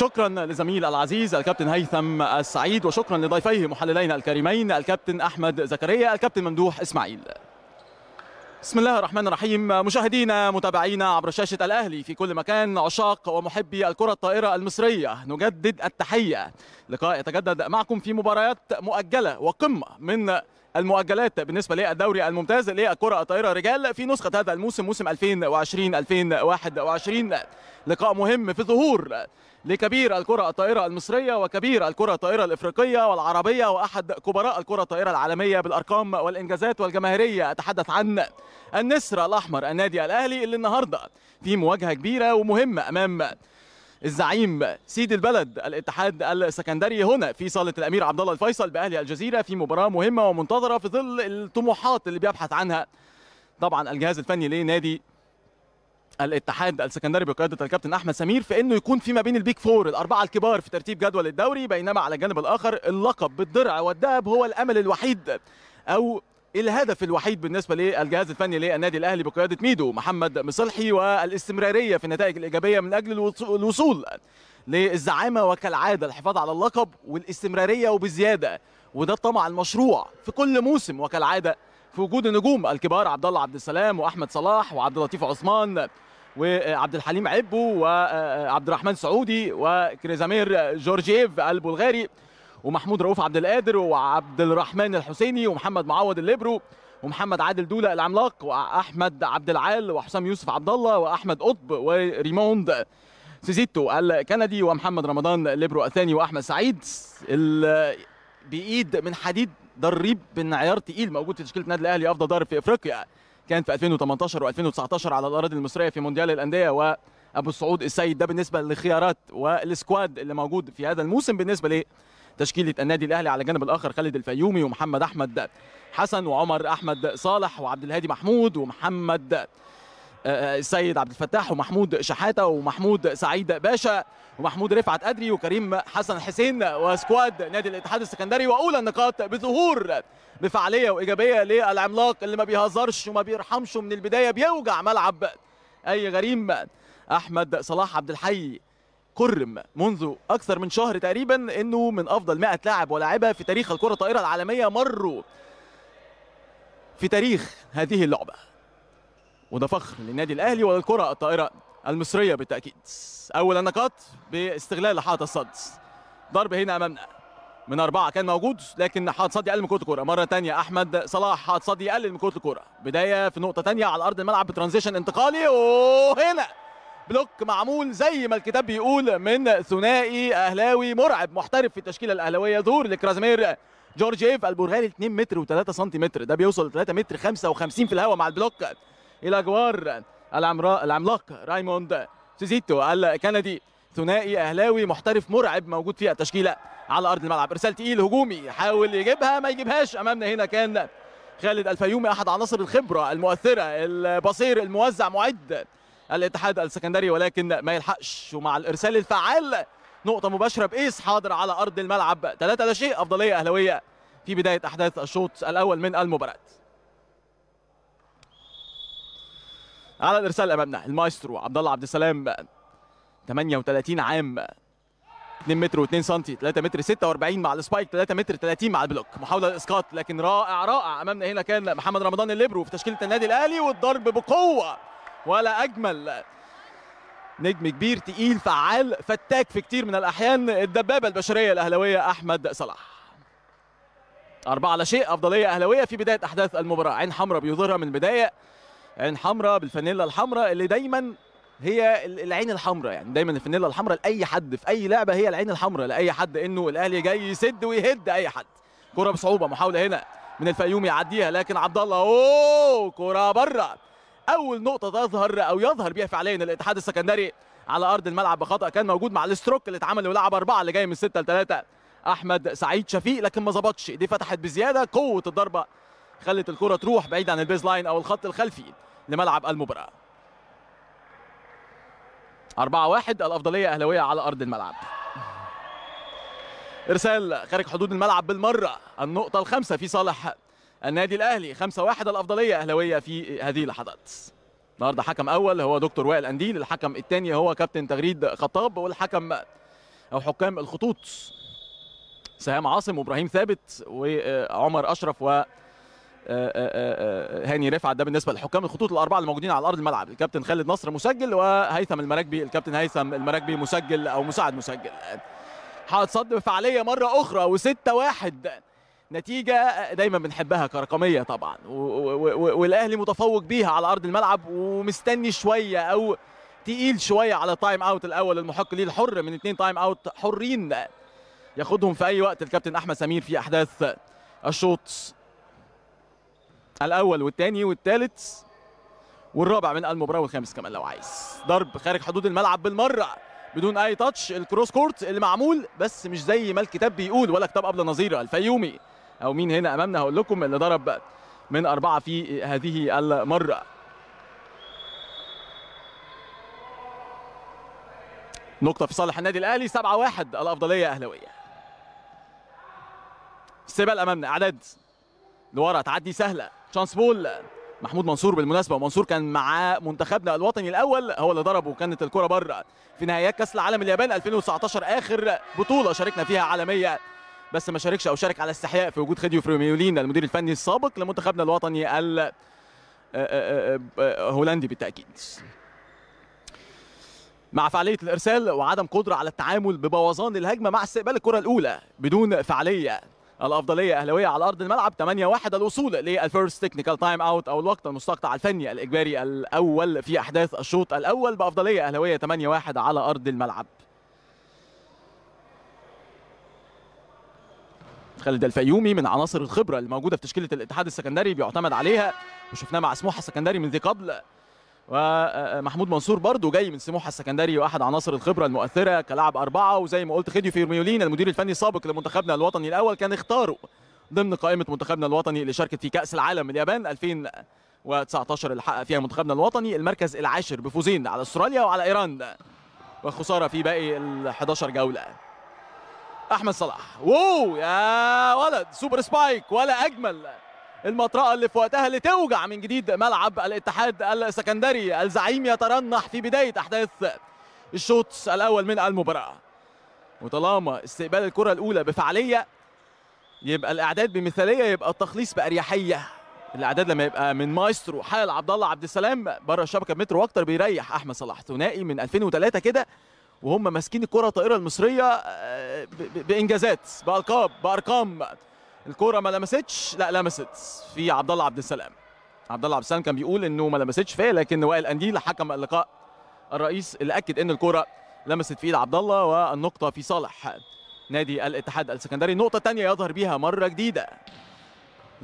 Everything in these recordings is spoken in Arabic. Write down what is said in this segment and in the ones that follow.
شكرا لزميل العزيز الكابتن هيثم السعيد وشكرا لضيفيه محللينا الكريمين الكابتن احمد زكريا الكابتن ممدوح اسماعيل بسم الله الرحمن الرحيم مشاهدينا متابعينا عبر شاشة الأهلي في كل مكان عشاق ومحبي الكرة الطائرة المصرية نجدد التحية لقاء يتجدد معكم في مباريات مؤجلة وقمة من المؤجلات بالنسبه للدوري الممتاز للكره الطائره رجال في نسخه هذا الموسم موسم 2020 2021 لقاء مهم في ظهور لكبير الكرة الطائرة المصرية وكبير الكرة الطائرة الإفريقية والعربية وأحد كبراء الكرة الطائرة العالمية بالأرقام والإنجازات والجماهيرية أتحدث عن النسر الأحمر النادي الأهلي اللي النهاردة في مواجهة كبيرة ومهمة أمام الزعيم سيد البلد الاتحاد السكندري هنا في صاله الامير عبد الله الفيصل باهلي الجزيره في مباراه مهمه ومنتظره في ظل الطموحات اللي بيبحث عنها طبعا الجهاز الفني لنادي الاتحاد السكندري بقياده الكابتن احمد سمير في انه يكون في ما بين البيك فور الاربعه الكبار في ترتيب جدول الدوري بينما على الجانب الاخر اللقب بالدرع والذهب هو الامل الوحيد او الهدف الوحيد بالنسبه للجهاز الفني للنادي الاهلي بقياده ميدو محمد مصلحي والاستمراريه في النتائج الايجابيه من اجل الوصول للزعامه وكالعاده الحفاظ على اللقب والاستمراريه وبزياده وده الطمع المشروع في كل موسم وكالعاده في وجود النجوم الكبار عبد الله عبد السلام واحمد صلاح وعبد اللطيف عثمان وعبد الحليم عبو وعبد الرحمن سعودي وكريزامير جورجييف البلغاري ومحمود رؤوف عبد القادر وعبد الرحمن الحسيني ومحمد معوض الليبرو ومحمد عادل دوله العملاق واحمد عبد العال وحسام يوسف عبد الله واحمد قطب وريموند سيزيتو الكندي ومحمد رمضان الليبرو الثاني واحمد سعيد بايد من حديد دريب بانعيار تقيل موجود في تشكيله النادي الاهلي افضل ضارب في افريقيا كان في 2018 و2019 على الاراضي المصريه في مونديال الانديه وابو السعود السيد ده بالنسبه للخيارات والسكواد اللي موجود في هذا الموسم بالنسبه لتشكيله النادي الاهلي على الجانب الاخر خالد الفيومي ومحمد احمد حسن وعمر احمد صالح وعبد الهادي محمود ومحمد آه، آه، السيد عبد الفتاح ومحمود شحاته ومحمود سعيد باشا ومحمود رفعت أدري وكريم حسن حسين وسكواد نادي الاتحاد السكندري واولى النقاط بظهور بفعاليه وايجابيه للعملاق اللي ما بيهزرش وما بيرحمش من البدايه بيوجع ملعب اي غريم احمد صلاح عبد الحي كرم منذ اكثر من شهر تقريبا انه من افضل 100 لاعب ولاعبه في تاريخ الكره الطائره العالميه مروا في تاريخ هذه اللعبه وده فخر للنادي الاهلي وللكره الطائره المصريه بالتاكيد اول النقاط باستغلال حائط الصد ضرب هنا امامنا من أربعة كان موجود لكن حاط صدي قلل من كرة الكورة مرة تانية أحمد صلاح حاط صدي قلل من كرة الكورة بداية في نقطة تانية على أرض الملعب بترانزيشن انتقالي وهنا بلوك معمول زي ما الكتاب بيقول من ثنائي أهلاوي مرعب محترف في التشكيلة الأهلاوية ظهور لكرازمير جورجيف البرغالي 2 متر و3 سنتيمتر ده بيوصل ل 3 متر 55 في الهواء مع البلوك الى جوار العمراء العملاق رايموند سيزيتو الكندي ثنائي اهلاوي محترف مرعب موجود في التشكيله على ارض الملعب ارسال تقيل هجومي يحاول يجيبها ما يجيبهاش امامنا هنا كان خالد الفيومي احد عناصر الخبره المؤثره البصير الموزع معد الاتحاد السكندري ولكن ما يلحقش ومع الارسال الفعال نقطة مباشرة بإيس حاضر على أرض الملعب ثلاثة لا شيء أفضلية أهلوية في بداية أحداث الشوط الأول من المباراة على الارسال امامنا المايسترو عبد الله عبد السلام 38 عام 2 متر و2 سم 3 متر 46 مع السبايك 3 متر 30 مع البلوك محاوله الاسقاط لكن رائع رائع امامنا هنا كان محمد رمضان الليبرو في تشكيله النادي الاهلي والضرب بقوه ولا اجمل نجم كبير تقيل فعال فتاك في كتير من الاحيان الدبابه البشريه الاهلاويه احمد صلاح أربعة على شيء أفضلية أهلاوية في بداية أحداث المباراة عين حمراء بيظهرها من البداية عين حمراء بالفانيلا الحمراء اللي دايما هي العين الحمراء يعني دايما الفانيلا الحمراء لاي حد في اي لعبه هي العين الحمراء لاي حد انه الاهلي جاي يسد ويهد اي حد كره بصعوبه محاوله هنا من الفيوم يعديها لكن عبد الله اوه كره بره اول نقطه تظهر او يظهر بيها فعليا الاتحاد السكندري على ارض الملعب بخطا كان موجود مع الاستروك اللي اتعمل ولعب اربعه اللي جاي من 6 ل 3 احمد سعيد شفيق لكن ما ظبطش دي فتحت بزياده قوه الضربه خلت الكره تروح بعيد عن البيز لاين او الخط الخلفي لملعب المباراه 4-1 الافضليه اهلاويه على ارض الملعب ارسال خارج حدود الملعب بالمره النقطه الخامسه في صالح النادي الاهلي 5-1 الافضليه اهلاويه في هذه اللحظات النهارده حكم اول هو دكتور وائل انديل الحكم الثاني هو كابتن تغريد خطاب والحكم او حكام الخطوط سهام عاصم وابراهيم ثابت وعمر اشرف و آه، آه، آه، هاني رفعت ده بالنسبه للحكام الخطوط الاربعه الموجودين على ارض الملعب الكابتن خالد نصر مسجل وهيثم المراكبي الكابتن هيثم المراكبي مسجل او مساعد مسجل حائط صد بفعاليه مره اخرى و6 1 نتيجه دايما بنحبها كرقميه طبعا والاهلي متفوق بيها على ارض الملعب ومستني شويه او تقيل شويه على تايم اوت الاول المحق ليه الحر من اثنين تايم اوت حرين ياخدهم في اي وقت الكابتن احمد سمير في احداث الشوط الاول والثاني والثالث والرابع من المباراه والخامس كمان لو عايز ضرب خارج حدود الملعب بالمره بدون اي تاتش الكروس كورت اللي معمول بس مش زي ما الكتاب بيقول ولا كتاب قبل نظيره الفيومي او مين هنا امامنا هقول لكم اللي ضرب من اربعه في هذه المره نقطه في صالح النادي الاهلي 7 1 الافضليه اهلاويه سيبال امامنا اعداد لورا تعدي سهله شانس بول محمود منصور بالمناسبه ومنصور كان مع منتخبنا الوطني الاول هو اللي ضرب وكانت الكره بره في نهائيات كاس العالم اليابان 2019 اخر بطوله شاركنا فيها عالميه بس ما شاركش او شارك على استحياء في وجود خديو فريميولين المدير الفني السابق لمنتخبنا الوطني الهولندي آه، آه، آه، بالتاكيد مع فعالية الإرسال وعدم قدرة على التعامل ببوظان الهجمة مع استقبال الكرة الأولى بدون فعالية الافضليه اهلاويه على ارض الملعب 8-1 الوصول للفيرست تكنيكال تايم اوت او الوقت المستقطع الفني الاجباري الاول في احداث الشوط الاول بافضليه اهلاويه 8-1 على ارض الملعب خالد الفيومي من عناصر الخبره الموجوده في تشكيله الاتحاد السكندري بيعتمد عليها وشفناه مع سموحه السكندري من ذي قبل ومحمود منصور برضه جاي من سموحه السكندري واحد عناصر الخبره المؤثره كلاعب اربعه وزي ما قلت خديو فيرميولين المدير الفني السابق لمنتخبنا الوطني الاول كان اختاره ضمن قائمه منتخبنا الوطني اللي شاركت في كاس العالم اليابان 2019 اللي حقق فيها منتخبنا الوطني المركز العاشر بفوزين على استراليا وعلى ايران وخساره في باقي ال 11 جوله احمد صلاح واو يا ولد سوبر سبايك ولا اجمل المطرقه اللي في وقتها اللي توجع من جديد ملعب الاتحاد السكندري الزعيم يترنح في بدايه احداث الشوط الاول من المباراه وطالما استقبال الكره الاولى بفعاليه يبقى الاعداد بمثاليه يبقى التخليص باريحيه الاعداد لما يبقى من مايسترو حال عبد الله عبد السلام بره الشبكه متر واكتر بيريح احمد صلاح ثنائي من 2003 كده وهم ماسكين الكره الطائره المصريه آه، بانجازات بألقاب بارقام الكرة ما لمستش لا لمست في عبد الله عبد السلام عبد الله عبد السلام كان بيقول انه ما لمستش فيا لكن وائل انديل حكم اللقاء الرئيس اللي اكد ان الكرة لمست في ايد عبد الله والنقطه في صالح نادي الاتحاد السكندري نقطه الثانية يظهر بيها مره جديده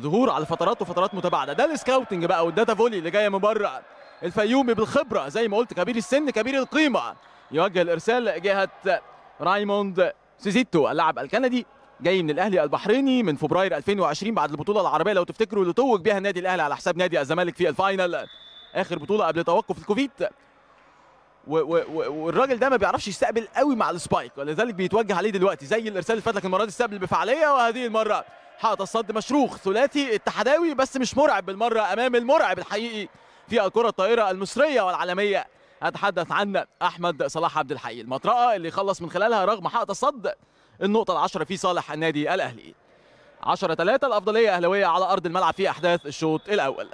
ظهور على فترات وفترات متباعده ده السكاوتنج بقى والداتا فولي اللي جايه من بره الفيومي بالخبره زي ما قلت كبير السن كبير القيمه يوجه الارسال جهه رايموند سيزيتو اللاعب الكندي جاي من الاهلي البحريني من فبراير 2020 بعد البطوله العربيه لو تفتكروا اللي توج بها النادي الاهلي على حساب نادي الزمالك في الفاينل اخر بطوله قبل توقف الكوفيد والراجل ده ما بيعرفش يستقبل قوي مع السبايك ولذلك بيتوجه عليه دلوقتي زي الارسال اللي فات لك المره دي استقبل بفعاليه وهذه المره حاط الصد مشروخ ثلاثي التحداوي بس مش مرعب بالمره امام المرعب الحقيقي في الكره الطائره المصريه والعالميه اتحدث عن احمد صلاح عبد الحي المطرقه اللي خلص من خلالها رغم حائط الصد النقطة العشرة في صالح النادي الأهلي 10 3 الأفضلية أهلوية على أرض الملعب في أحداث الشوط الأول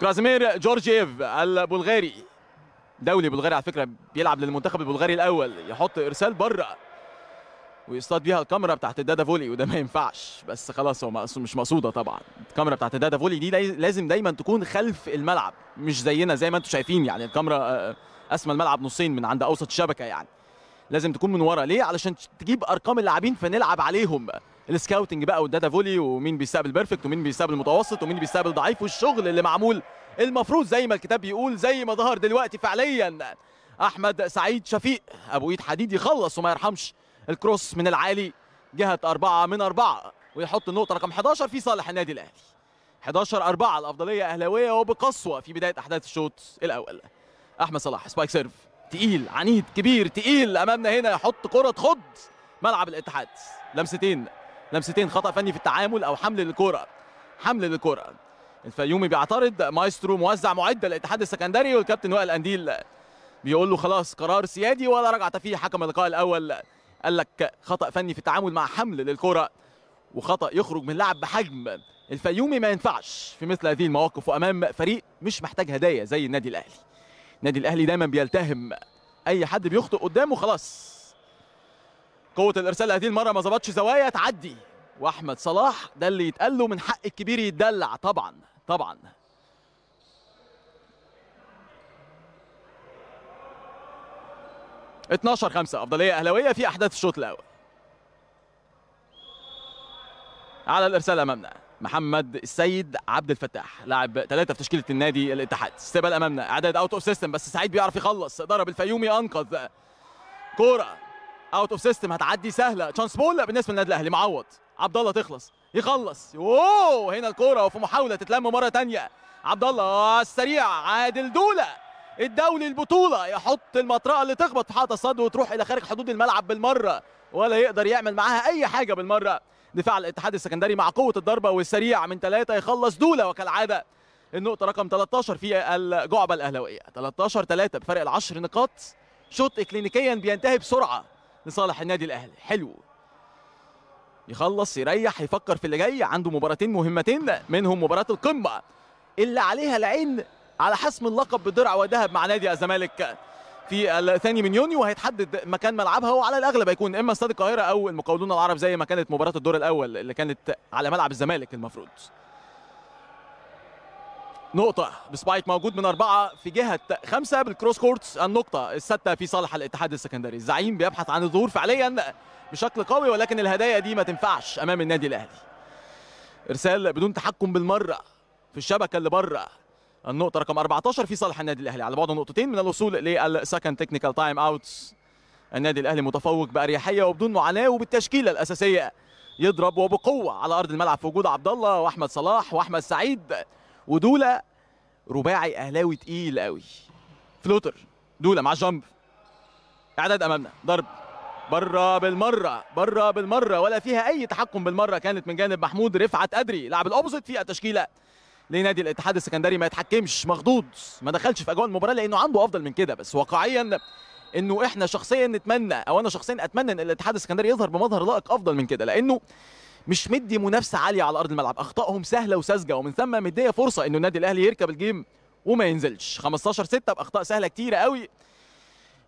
كرازمير جورجيف البلغاري دولي بلغاري على فكرة بيلعب للمنتخب البلغاري الأول يحط إرسال بره ويصطاد بيها الكاميرا بتاعت الدادا فولي وده ما ينفعش بس خلاص هو مش مقصوده طبعا الكاميرا بتاعت الدادا فولي دي لازم دايما تكون خلف الملعب مش زينا زي ما انتم شايفين يعني الكاميرا آه، اسمى الملعب نصين من عند اوسط الشبكه يعني لازم تكون من ورا ليه علشان تجيب ارقام اللاعبين فنلعب عليهم السكاوتنج بقى والداتا فولي ومين بيستقبل بيرفكت ومين بيستقبل متوسط ومين بيستقبل ضعيف والشغل اللي معمول المفروض زي ما الكتاب بيقول زي ما ظهر دلوقتي فعليا احمد سعيد شفيق ابو ايد حديد يخلص وما يرحمش الكروس من العالي جهه أربعة من أربعة ويحط النقطه رقم 11 في صالح النادي الاهلي 11 4 الافضليه اهلاويه وبقسوه في بدايه احداث الشوط الاول احمد صلاح سبايك سيرف تقيل عنيد كبير تقيل امامنا هنا يحط كره تخض ملعب الاتحاد لمستين لمستين خطا فني في التعامل او حمل للكره حمل للكره الفيومي بيعترض مايسترو موزع معد للاتحاد السكندري والكابتن وائل انديل بيقول له خلاص قرار سيادي ولا رجعت فيه حكم اللقاء الاول قال لك خطا فني في التعامل مع حمل للكره وخطا يخرج من لعب بحجم الفيومي ما ينفعش في مثل هذه المواقف وامام فريق مش محتاج هدايا زي النادي الاهلي النادي الاهلي دايما بيلتهم اي حد بيخطئ قدامه خلاص قوه الارسال هذه المره ما ظبطش زوايا تعدي واحمد صلاح ده اللي يتقال له من حق الكبير يتدلع طبعا طبعا اتناشر خمسة أفضلية أهلاوية في أحداث الشوط الأول على الإرسال أمامنا محمد السيد عبد الفتاح لاعب ثلاثه في تشكيله النادي الاتحاد استقبال امامنا اعداد اوت اوف سيستم بس سعيد بيعرف يخلص ضرب الفيومي انقذ كوره اوت اوف سيستم هتعدي سهله تشانس بول بالنسبه للنادي الاهلي معوض عبد الله تخلص يخلص اوه هنا الكوره وفي محاوله تتلم مره ثانيه عبد الله السريع عادل دوله الدولي البطوله يحط المطرقه اللي تخبط في حائط الصد وتروح الى خارج حدود الملعب بالمره ولا يقدر يعمل معاها اي حاجه بالمره دفاع الاتحاد السكندري مع قوه الضربه والسريع من ثلاثه يخلص دوله وكالعاده النقطه رقم 13 في الجعبه الاهلاويه 13 3 بفرق العشر نقاط شوط اكلينيكيا بينتهي بسرعه لصالح النادي الاهلي حلو يخلص يريح يفكر في اللي جاي عنده مباراتين مهمتين منهم مباراه القمه اللي عليها العين على حسم اللقب بدرع وذهب مع نادي الزمالك في الثاني من يونيو وهيتحدد مكان ملعبها وعلى الاغلب هيكون اما استاد القاهره او المقاولون العرب زي ما كانت مباراه الدور الاول اللي كانت على ملعب الزمالك المفروض نقطة بسبايك موجود من أربعة في جهة خمسة بالكروس كورتس النقطة الستة في صالح الاتحاد السكندري الزعيم بيبحث عن الظهور فعليا بشكل قوي ولكن الهدايا دي ما تنفعش أمام النادي الأهلي إرسال بدون تحكم بالمرة في الشبكة اللي بره النقطة رقم 14 في صالح النادي الأهلي على بعد نقطتين من الوصول للسكند تكنيكال تايم أوتس النادي الأهلي متفوق بأريحية وبدون معاناة وبالتشكيلة الأساسية يضرب وبقوة على أرض الملعب في وجود عبد الله وأحمد صلاح وأحمد سعيد ودولا رباعي أهلاوي تقيل قوي فلوتر دولا مع جامب إعداد أمامنا ضرب بره بالمره بره بالمره ولا فيها اي تحكم بالمره كانت من جانب محمود رفعت ادري لاعب الاوبوزيت في التشكيله لنادي الاتحاد السكندري ما يتحكمش مخضوض ما دخلش في اجواء المباراه لانه عنده افضل من كده بس واقعيا انه احنا شخصيا نتمنى او انا شخصيا اتمنى ان الاتحاد السكندري يظهر بمظهر لائق افضل من كده لانه مش مدي منافسه عاليه على ارض الملعب اخطائهم سهله وساذجه ومن ثم مديه فرصه انه النادي الاهلي يركب الجيم وما ينزلش 15 6 باخطاء سهله كتيره قوي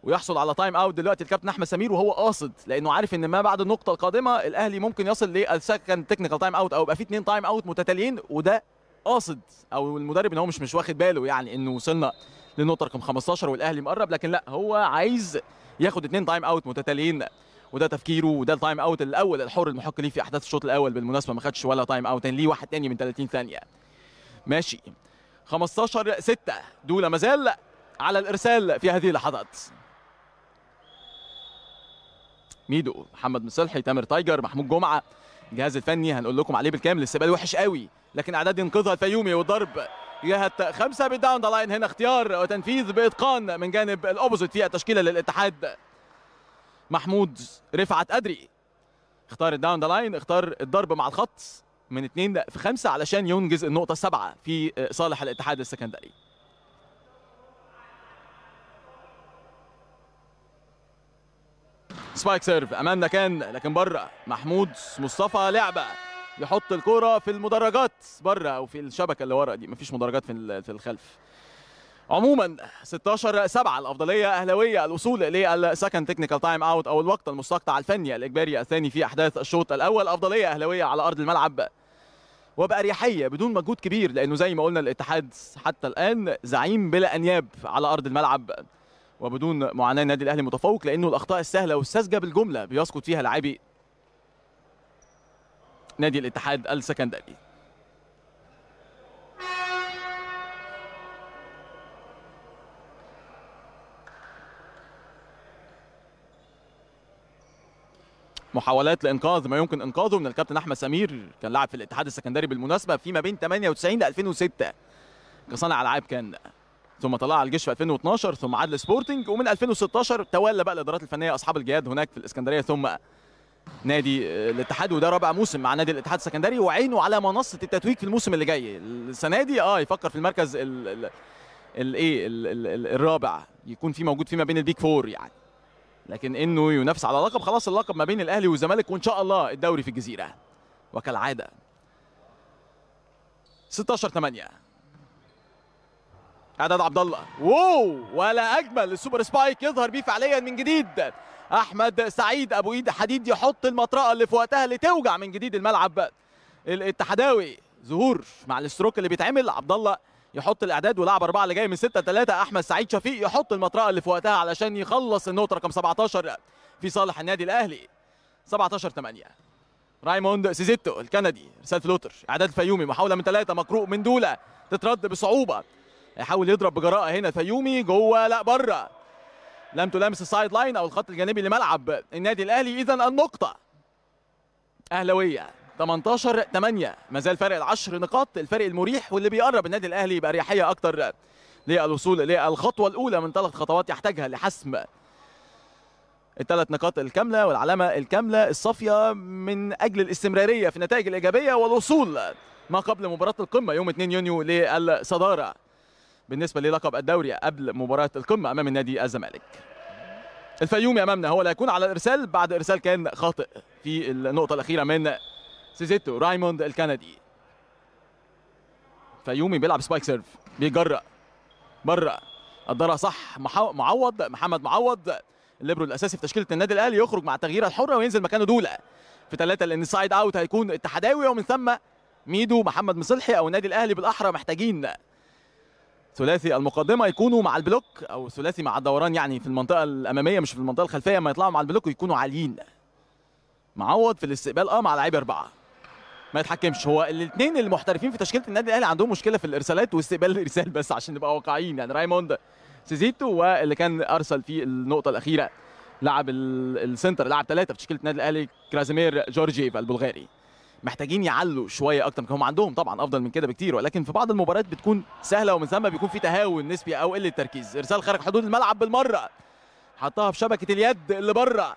ويحصل على تايم اوت دلوقتي الكابتن احمد سمير وهو قاصد لانه عارف ان ما بعد النقطه القادمه الاهلي ممكن يصل للسكند تكنيكال تايم اوت او يبقى في اثنين تايم اوت متتاليين وده قاصد او المدرب ان هو مش مش واخد باله يعني انه وصلنا للنقطه رقم 15 والاهلي مقرب لكن لا هو عايز ياخد اثنين تايم اوت متتاليين وده تفكيره وده التايم اوت الاول الحر المحق ليه في احداث الشوط الاول بالمناسبه ما خدش ولا تايم اوت ليه واحد تاني من 30 ثانيه ماشي 15 6 دولا مازال على الارسال في هذه اللحظات ميدو محمد مصلحي تامر تايجر محمود جمعه الجهاز الفني هنقول لكم عليه بالكامل السبال وحش قوي لكن اعداد ينقذها الفيومي والضرب جهه خمسه بالداون ذا لاين هنا اختيار وتنفيذ باتقان من جانب الاوبوزيت في التشكيله للاتحاد محمود رفعت ادري اختار الداون ذا لاين اختار الضرب مع الخط من اثنين في خمسه علشان ينجز النقطه السبعه في صالح الاتحاد السكندري سبايك سيرف امامنا كان لكن بره محمود مصطفى لعبه يحط الكرة في المدرجات بره او في الشبكه اللي ورا دي مفيش مدرجات في في الخلف عموما 16 7 الافضليه اهلاويه الوصول للسكند تكنيكال تايم اوت او الوقت المستقطع الفني الاجباري الثاني في احداث الشوط الاول افضليه اهلاويه على ارض الملعب وباريحيه بدون مجهود كبير لانه زي ما قلنا الاتحاد حتى الان زعيم بلا انياب على ارض الملعب وبدون معاناه النادي الاهلي متفوق لانه الاخطاء السهله والساذجه بالجمله بيسقط فيها لاعبي نادي الاتحاد السكندري محاولات لانقاذ ما يمكن انقاذه من الكابتن احمد سمير كان لاعب في الاتحاد السكندري بالمناسبه فيما بين 98 ل 2006 كصانع العاب كان ثم طلع على الجيش في 2012 ثم عاد لسبورتنج ومن 2016 تولى بقى الادارات الفنيه اصحاب الجهاد هناك في الاسكندريه ثم نادي آه، الاتحاد وده رابع موسم مع نادي الاتحاد السكندري وعينه على منصه التتويج في الموسم اللي جاي السنه دي اه يفكر في المركز الايه الرابع يكون في موجود فيما بين البيك فور يعني لكن انه ينافس على لقب خلاص اللقب ما بين الاهلي والزمالك وان شاء الله الدوري في الجزيره وكالعاده 16 8 اعداد عبد الله واو ولا اجمل السوبر سبايك يظهر بيه فعليا من جديد احمد سعيد ابو ايد حديد يحط المطرقه اللي في وقتها اللي توجع من جديد الملعب الاتحداوي ظهور مع الاستروك اللي بيتعمل عبد الله يحط الاعداد ولاعب اربعه اللي جاي من 6 3 احمد سعيد شفيق يحط المطرقه اللي في وقتها علشان يخلص النقطه رقم 17 في صالح النادي الاهلي 17 8 رايموند سيزيتو الكندي رسال فلوتر اعداد الفيومي محاوله من ثلاثه مقروء من دوله تترد بصعوبه يحاول يضرب بجراءه هنا الفيومي جوه لا بره لم تلامس السايد لاين او الخط الجانبي لملعب النادي الاهلي اذا النقطه اهلاويه 18 8 ما زال ال العشر نقاط الفرق المريح واللي بيقرب النادي الاهلي باريحيه اكتر للوصول للخطوه الاولى من ثلاث خطوات يحتاجها لحسم الثلاث نقاط الكامله والعلامه الكامله الصافيه من اجل الاستمراريه في النتائج الايجابيه والوصول ما قبل مباراه القمه يوم 2 يونيو للصداره بالنسبة للقب الدوري قبل مباراة القمة أمام النادي الزمالك الفيومي أمامنا هو اللي هيكون على الإرسال بعد إرسال كان خاطئ في النقطة الأخيرة من سيزيتو رايموند الكندي فيومي بيلعب سبايك سيرف بيجرأ بره قدرها صح معوض محمد معوض الليبرو الاساسي في تشكيله النادي الاهلي يخرج مع التغييره الحره وينزل مكانه دوله في ثلاثه لان سايد اوت هيكون التحداوي ومن ثم ميدو محمد مصلحي او النادي الاهلي بالاحرى محتاجين ثلاثي المقدمه يكونوا مع البلوك او ثلاثي مع الدوران يعني في المنطقه الاماميه مش في المنطقه الخلفيه ما يطلعوا مع البلوك ويكونوا عاليين معوض في الاستقبال اه مع لعيب اربعه ما يتحكمش هو الاثنين المحترفين في تشكيله النادي الاهلي عندهم مشكله في الارسالات واستقبال الارسال بس عشان نبقى واقعيين يعني رايموند سيزيتو واللي كان ارسل في النقطه الاخيره لعب السنتر لعب ثلاثه في تشكيله النادي الاهلي كرازيمير جورجيف البلغاري محتاجين يعلوا شويه اكتر هم عندهم طبعا افضل من كده بكتير ولكن في بعض المباريات بتكون سهله ومن ثم بيكون في تهاون نسبي او قله تركيز ارسال خارج حدود الملعب بالمره حطها في شبكه اليد اللي بره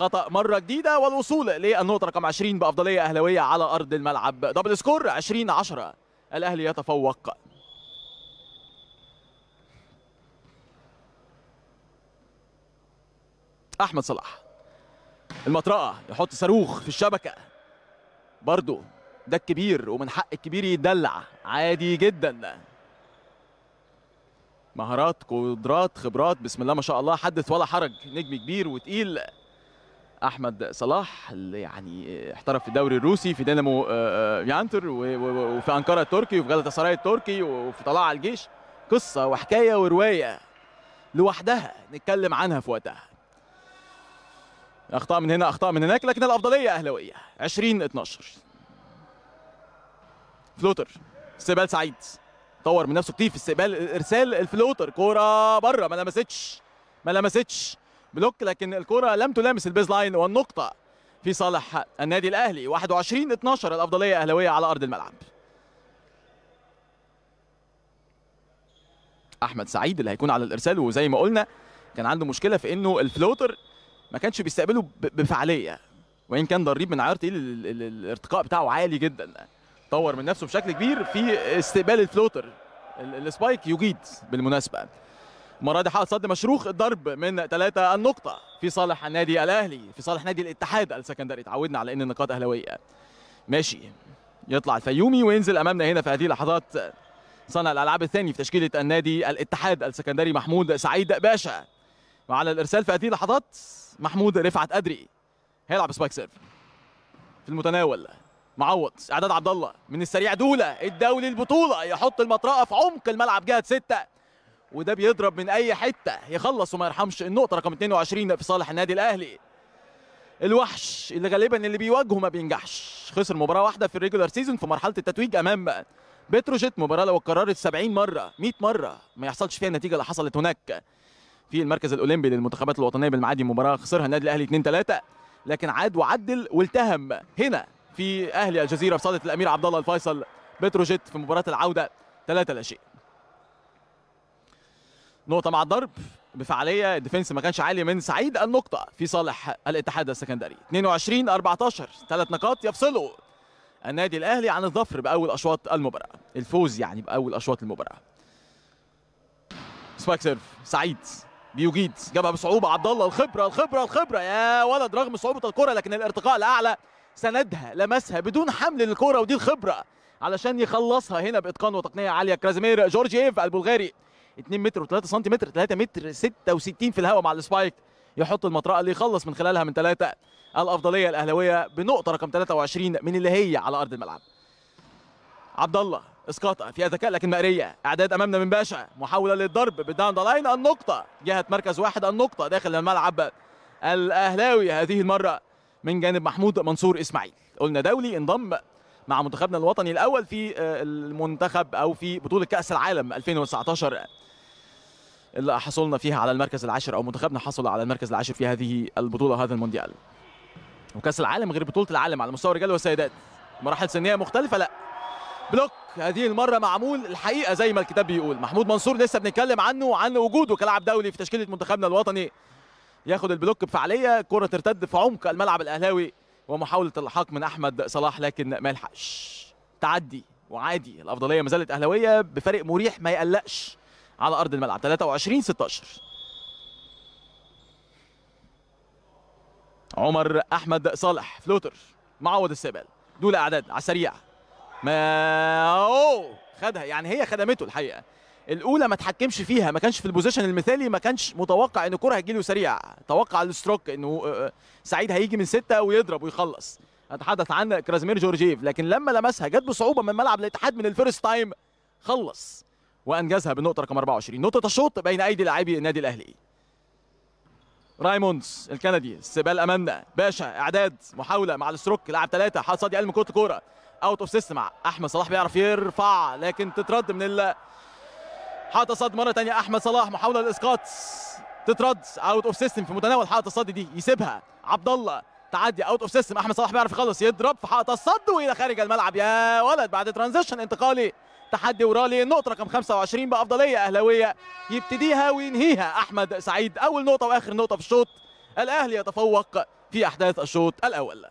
خطا مره جديده والوصول للنقطه رقم 20 بافضليه اهلاويه على ارض الملعب دبل سكور 20 10 الاهلي يتفوق احمد صلاح المطرقه يحط صاروخ في الشبكه برضه ده الكبير ومن حق الكبير يتدلع عادي جدا مهارات قدرات خبرات بسم الله ما شاء الله حدث ولا حرج نجم كبير وتقيل احمد صلاح اللي يعني احترف في الدوري الروسي في دينامو آه، آه، يانتر وفي انقره التركي وفي غلطه سراي التركي وفي طلاع الجيش قصه وحكايه وروايه لوحدها نتكلم عنها في وقتها اخطاء من هنا اخطاء من هناك لكن الافضليه اهلاويه 20 12 فلوتر استقبال سعيد طور من نفسه كتير في استقبال ارسال الفلوتر كوره بره ما لمستش ما لمستش بلوك لكن الكوره لم تلامس البيز لاين والنقطه في صالح النادي الاهلي 21 12 الافضليه اهلاويه على ارض الملعب احمد سعيد اللي هيكون على الارسال وزي ما قلنا كان عنده مشكله في انه الفلوتر ما كانش بيستقبله بفعاليه وان كان ضريب من عيار تقيل الارتقاء بتاعه عالي جدا طور من نفسه بشكل كبير في استقبال الفلوتر السبايك يجيد بالمناسبه المره دي حائط صد مشروخ الضرب من ثلاثة النقطه في صالح النادي الاهلي في صالح نادي الاتحاد السكندري اتعودنا على ان النقاط اهلاويه ماشي يطلع الفيومي وينزل امامنا هنا في هذه اللحظات صانع الالعاب الثاني في تشكيله النادي الاتحاد السكندري محمود سعيد باشا وعلى الارسال في هذه اللحظات محمود رفعت ادري هيلعب سبايك سيرف في المتناول معوض اعداد عبد الله من السريع دوله الدولي البطوله يحط المطرقه في عمق الملعب جهه سته وده بيضرب من اي حته يخلص وما يرحمش النقطه رقم 22 في صالح النادي الاهلي الوحش اللي غالبا اللي بيواجهه ما بينجحش خسر مباراه واحده في الريجولار سيزون في مرحله التتويج امام بتروجيت مباراه لو اتكررت 70 مره 100 مره ما يحصلش فيها النتيجه اللي حصلت هناك في المركز الاولمبي للمنتخبات الوطنيه بالمعادي مباراه خسرها النادي الاهلي 2 3 لكن عاد وعدل والتهم هنا في اهلي الجزيره في صاله الامير عبد الله الفيصل بتروجيت في مباراه العوده 3 لا شيء نقطه مع الضرب بفعاليه الديفنس ما كانش عالي من سعيد النقطه في صالح الاتحاد السكندري 22 14 ثلاث نقاط يفصلوا النادي الاهلي عن الظفر باول اشواط المباراه الفوز يعني باول اشواط المباراه سبايك سيرف سعيد بيجيد جابها بصعوبه عبد الله الخبره الخبره الخبره يا ولد رغم صعوبه الكره لكن الارتقاء الاعلى سندها لمسها بدون حمل للكره ودي الخبره علشان يخلصها هنا باتقان وتقنيه عاليه كرازيمير جورجييف البلغاري 2 متر و3 سنتيمتر 3 متر 66 في الهواء مع السبايك يحط المطرقه اللي يخلص من خلالها من ثلاثه الافضليه الاهلاويه بنقطه رقم 23 من اللي هي على ارض الملعب عبد الله اسقاط فيها ذكاء لكن مقريه اعداد امامنا من باشا محاوله للضرب بداون لاين النقطه جهه مركز واحد النقطه داخل الملعب الاهلاوي هذه المره من جانب محمود منصور اسماعيل قلنا دولي انضم مع منتخبنا الوطني الاول في آه، المنتخب او في بطوله كاس العالم 2019 اللي حصلنا فيها على المركز العاشر او منتخبنا حصل على المركز العاشر في هذه البطوله هذا المونديال وكاس العالم غير بطوله العالم على مستوى الرجال والسيدات مراحل سنيه مختلفه لا بلوك هذه المره معمول الحقيقه زي ما الكتاب بيقول محمود منصور لسه بنتكلم عنه وعن وجوده كلاعب دولي في تشكيله منتخبنا الوطني ياخد البلوك بفعاليه كره ترتد في عمق الملعب الاهلاوي ومحاوله الحاق من احمد صلاح لكن ما لحقش تعدي وعادي الافضليه ما زالت اهلاويه بفارق مريح ما يقلقش على ارض الملعب 23 16 عمر احمد صالح فلوتر معوض السبال دول اعداد على السريع ما اوه خدها يعني هي خدمته الحقيقه الاولى ما تحكمش فيها ما كانش في البوزيشن المثالي ما كانش متوقع ان الكره هتجي له سريع توقع الستروك انه آه، آه، سعيد هيجي من سته ويضرب ويخلص اتحدث عن كرازمير جورجيف لكن لما لمسها جت بصعوبه من ملعب الاتحاد من الفيرست تايم خلص وانجزها بالنقطه رقم 24 نقطه الشوط بين ايدي لاعبي النادي الاهلي رايموندز الكندي سبال امانه باشا اعداد محاوله مع الستروك لاعب ثلاثه حصاد يقلم كره الكوره اوت اوف سيستم احمد صلاح بيعرف يرفع لكن تترد من ال حائط الصد مره ثانيه احمد صلاح محاوله الاسقاط تترد اوت اوف سيستم في متناول حائط الصد دي يسيبها عبد الله تعدي اوت اوف سيستم احمد صلاح بيعرف يخلص يضرب في حائط الصد والى خارج الملعب يا ولد بعد ترانزيشن انتقالي تحدي ورالي النقطه رقم 25 بافضليه اهلاويه يبتديها وينهيها احمد سعيد اول نقطه واخر نقطه في الشوط الاهلي يتفوق في احداث الشوط الاول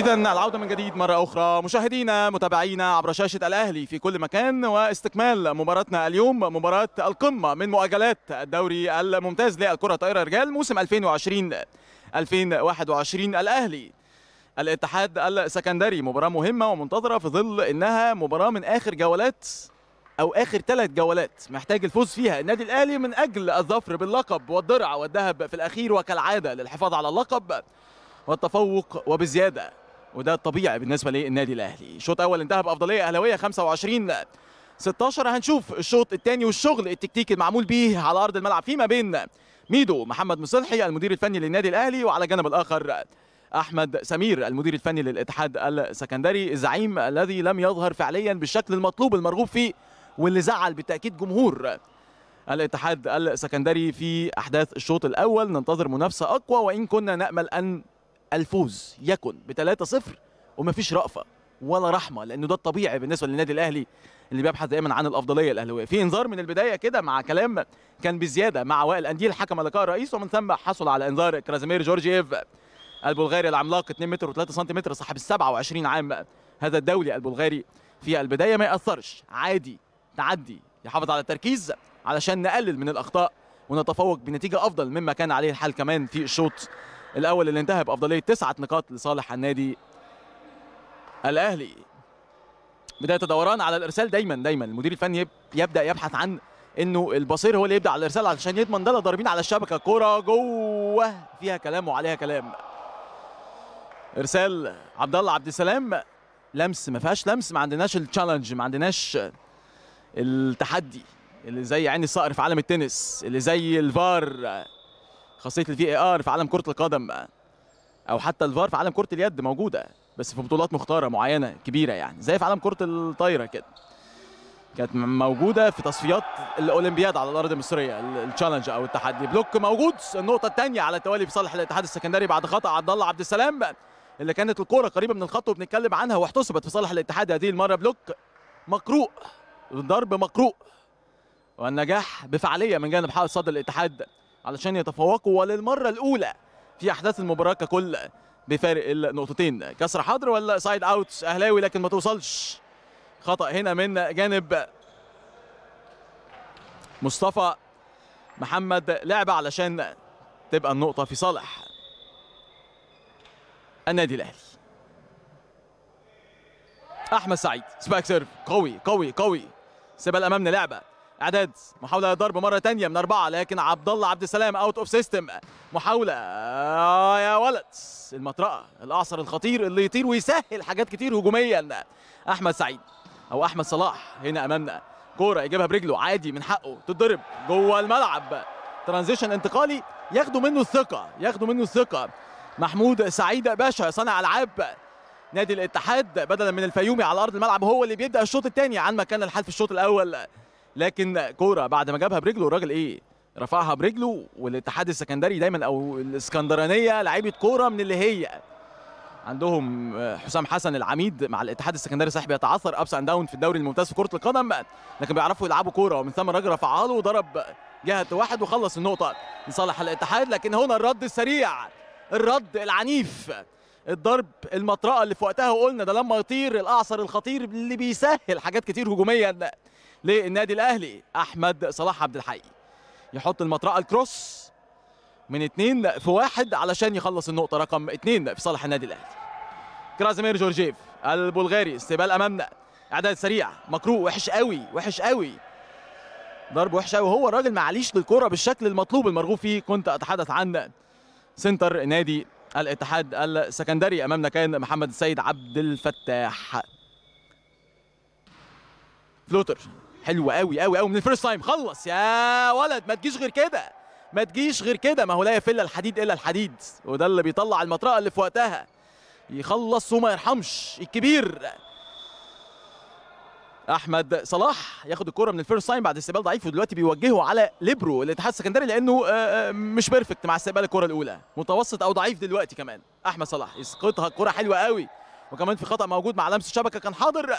إذا العودة من جديد مرة أخرى مشاهدينا متابعينا عبر شاشة الأهلي في كل مكان واستكمال مباراتنا اليوم مباراة القمة من مؤجلات الدوري الممتاز للكرة الطائرة رجال موسم 2020 2021 الأهلي الاتحاد السكندري مباراة مهمة ومنتظرة في ظل إنها مباراة من آخر جولات أو آخر ثلاث جولات محتاج الفوز فيها النادي الأهلي من أجل الظفر باللقب والدرع والذهب في الأخير وكالعادة للحفاظ على اللقب والتفوق وبزياده وده الطبيعي بالنسبه للنادي الاهلي الشوط الاول انتهى بافضليه اهلاويه 25 16 هنشوف الشوط الثاني والشغل التكتيكي المعمول به على ارض الملعب فيما بين ميدو محمد مصلحي المدير الفني للنادي الاهلي وعلى الجانب الاخر احمد سمير المدير الفني للاتحاد السكندري الزعيم الذي لم يظهر فعليا بالشكل المطلوب المرغوب فيه واللي زعل بالتاكيد جمهور الاتحاد السكندري في احداث الشوط الاول ننتظر منافسه اقوى وان كنا نامل ان الفوز يكن ب 3-0 ومفيش رأفة ولا رحمة لأنه ده الطبيعي بالنسبة للنادي الأهلي اللي بيبحث دائما عن الأفضلية الاهليه، في إنذار من البداية كده مع كلام كان بزيادة مع وائل أنديل حكم لقاء الرئيس ومن ثم حصل على إنذار كرازيمير جورجييف البلغاري العملاق 2 متر و3 سنتيمتر صاحب ال 27 عام هذا الدولي البلغاري في البداية ما يأثرش عادي تعدي يحافظ على التركيز علشان نقلل من الأخطاء ونتفوق بنتيجة أفضل مما كان عليه الحال كمان في الشوط الاول اللي انتهى بافضليه تسعه نقاط لصالح النادي الاهلي بدايه دوران على الارسال دايما دايما المدير الفني يبدا يبحث عن انه البصير هو اللي يبدا على الارسال علشان يضمن ده ضاربين على الشبكه كره جوه فيها كلام وعليها كلام ارسال عبد الله عبد السلام لمس ما فيهاش لمس ما عندناش التشالنج ما عندناش التحدي اللي زي عين الصقر في عالم التنس اللي زي الفار خاصيه الفي اي ار في عالم كره القدم او حتى الفار في عالم كره اليد موجوده بس في بطولات مختاره معينه كبيره يعني زي في عالم كره الطايره كده كانت موجوده في تصفيات الاولمبياد على الارض المصريه التشالنج او التحدي بلوك موجود النقطه الثانيه على التوالي في صالح الاتحاد السكندري بعد خطا عبد الله عبد السلام اللي كانت الكوره قريبه من الخط وبنتكلم عنها واحتسبت في صالح الاتحاد هذه المره بلوك مقروء ضرب مقروء والنجاح بفعاليه من جانب حائط صد الاتحاد علشان يتفوقوا وللمرة الأولى في أحداث المباراة ككل بفارق النقطتين كسر حضر ولا سايد أوت أهلاوي لكن ما توصلش خطأ هنا من جانب مصطفى محمد لعب علشان تبقى النقطة في صالح النادي الأهلي أحمد سعيد سباك سيرف قوي قوي قوي سيبها الأمام لعبة اعداد محاوله ضرب مره ثانيه من اربعه لكن عبد الله عبد السلام اوت اوف سيستم محاوله يا ولد المطرقه الاعصر الخطير اللي يطير ويسهل حاجات كتير هجوميا احمد سعيد او احمد صلاح هنا امامنا كوره يجيبها برجله عادي من حقه تتضرب جوه الملعب ترانزيشن انتقالي ياخدوا منه الثقه ياخدوا منه الثقه محمود سعيد باشا صانع العاب نادي الاتحاد بدلا من الفيومي على ارض الملعب هو اللي بيبدا الشوط الثاني عن ما كان الحال في الشوط الاول لكن كوره بعد ما جابها برجله الراجل ايه رفعها برجله والاتحاد السكندري دايما او الاسكندرانيه لعيبه كوره من اللي هي عندهم آه، حسام حسن العميد مع الاتحاد السكندري صاحب يتعثر ابس اند داون في الدوري الممتاز في كره القدم لكن بيعرفوا يلعبوا كوره ومن ثم الراجل رفعها له وضرب جهه واحد وخلص النقطه لصالح الاتحاد لكن هنا الرد السريع الرد العنيف الضرب المطرقه اللي في وقتها وقلنا ده لما يطير الاعصر الخطير اللي بيسهل حاجات كتير هجوميا للنادي الاهلي احمد صلاح عبد الحي يحط المطرقه الكروس من اثنين في واحد علشان يخلص النقطه رقم اثنين في صالح النادي الاهلي كرازيمير جورجيف البلغاري استقبال امامنا اعداد سريع مكروه وحش قوي وحش قوي ضرب وحش قوي هو الراجل معليش للكره بالشكل المطلوب المرغوب فيه كنت اتحدث عن سنتر نادي الاتحاد السكندري امامنا كان محمد السيد عبد الفتاح فلوتر حلو قوي قوي قوي من الفيرست تايم خلص يا ولد ما تجيش غير كده ما تجيش غير كده ما هو لا يفل الحديد الا الحديد وده اللي بيطلع المطرقه اللي في وقتها يخلص وما يرحمش الكبير احمد صلاح ياخد الكوره من الفيرست تايم بعد استقبال ضعيف ودلوقتي بيوجهه على ليبرو الاتحاد السكندري لانه آه، آه، مش بيرفكت مع استقبال الكوره الاولى متوسط او ضعيف دلوقتي كمان احمد صلاح يسقطها الكره حلوه قوي وكمان في خطا موجود مع لمس الشبكه كان حاضر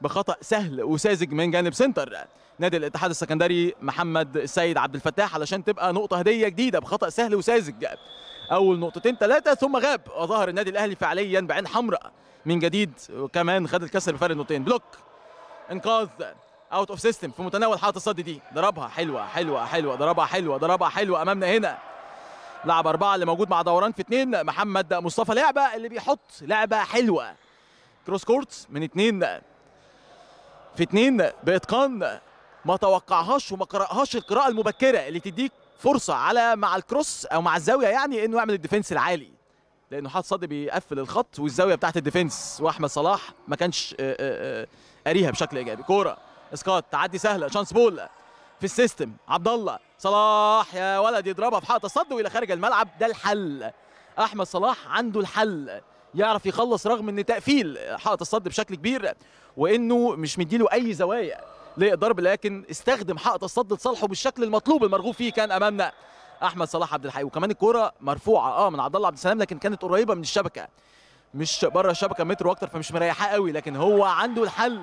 بخطا سهل وساذج من جانب سنتر نادي الاتحاد السكندري محمد السيد عبد الفتاح علشان تبقى نقطه هديه جديده بخطا سهل وساذج اول نقطتين ثلاثه ثم غاب وظهر النادي الاهلي فعليا بعين حمراء من جديد وكمان خد الكسر بفرق نقطتين بلوك انقاذ اوت اوف سيستم في متناول حائط الصد دي ضربها حلوه حلوه حلوه ضربها حلوه ضربها حلوه امامنا هنا لعب أربعة اللي موجود مع دوران في اثنين محمد مصطفى لعبة اللي بيحط لعبة حلوة كروس كورت من اثنين في اتنين باتقان ما توقعهاش وما قرأهاش القراءة المبكرة اللي تديك فرصة على مع الكروس أو مع الزاوية يعني إنه يعمل الديفنس العالي لأنه حاط صدي بيقفل الخط والزاوية بتاعت الديفنس وأحمد صلاح ما كانش آه، آه، آه، قاريها بشكل إيجابي كورة اسقاط تعدي سهلة شانس بول في السيستم عبد الله صلاح يا ولد يضربها في حائط الصد والى خارج الملعب ده الحل احمد صلاح عنده الحل يعرف يخلص رغم ان تقفيل حائط الصد بشكل كبير وانه مش مديله اي زوايا للضرب لكن استخدم حائط الصد لصالحه بالشكل المطلوب المرغوب فيه كان امامنا احمد صلاح عبد الحي وكمان الكوره مرفوعه اه من عبد الله عبد السلام لكن كانت قريبه من الشبكه مش بره الشبكه متر واكتر فمش مريحاه قوي لكن هو عنده الحل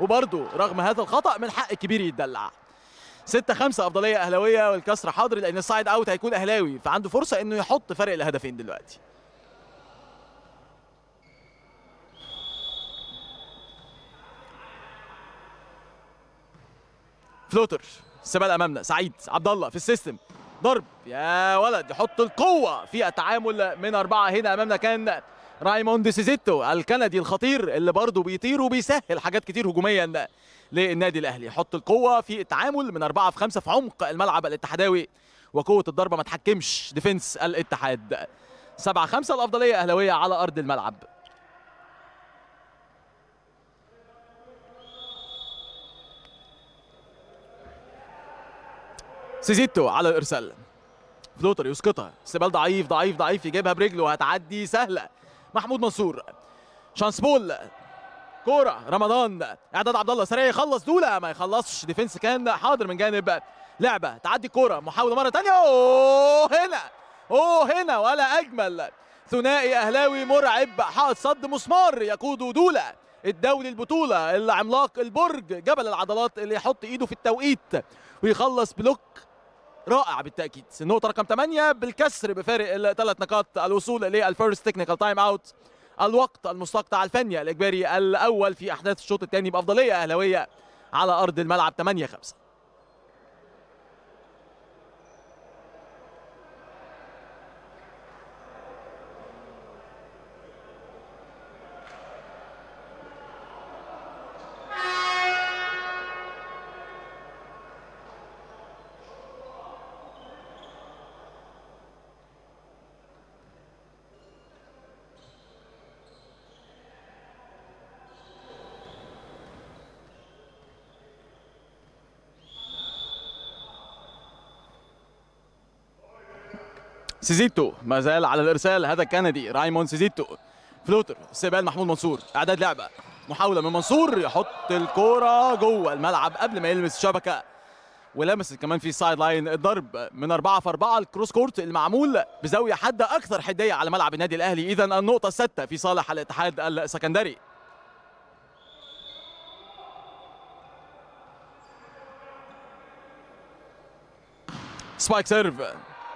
وبرده رغم هذا الخطا من حق كبير يتدلع 6 5 افضليه اهلاويه والكسر حاضر لان السايد اوت هيكون اهلاوي فعنده فرصه انه يحط فرق الهدفين دلوقتي فلوتر السباق امامنا سعيد عبد الله في السيستم ضرب يا ولد يحط القوه في التعامل من اربعه هنا امامنا كان رايموند سيزيتو الكندي الخطير اللي برضه بيطير وبيسهل حاجات كتير هجوميا للنادي الاهلي يحط القوه في التعامل من اربعه في خمسه في عمق الملعب الاتحداوي وقوه الضربه ما تحكمش ديفنس الاتحاد سبعة خمسة الأفضلية أهلاوية على أرض الملعب سيزيتو على الارسال فلوتر يسقطها سيبال ضعيف ضعيف ضعيف يجيبها برجله وهتعدي سهله محمود منصور شانسبول كوره رمضان اعداد عبد الله سريع يخلص دولا ما يخلصش ديفنس كان حاضر من جانب لعبه تعدي الكوره محاوله مره ثانيه اوه هنا اوه هنا ولا اجمل ثنائي اهلاوي مرعب حائط صد مسمار يقود دولا الدولي البطوله العملاق البرج جبل العضلات اللي يحط ايده في التوقيت ويخلص بلوك رائع بالتاكيد النقطه رقم 8 بالكسر بفارق الثلاث نقاط الوصول للفيرست تكنيكال تايم اوت الوقت المستقطع الفني الاجباري الاول في احداث الشوط الثاني بافضليه اهلاويه على ارض الملعب 8 5 سيزيتو ما زال على الارسال هذا كندي رايمون سيزيتو فلوتر استقبال محمود منصور اعداد لعبه محاوله من منصور يحط الكوره جوه الملعب قبل ما يلمس الشبكه ولمس كمان في سايد لاين الضرب من 4 في 4 الكروس كورت المعمول بزاويه حاده اكثر حديه على ملعب النادي الاهلي اذا النقطه السادسه في صالح الاتحاد السكندري سبايك سيرف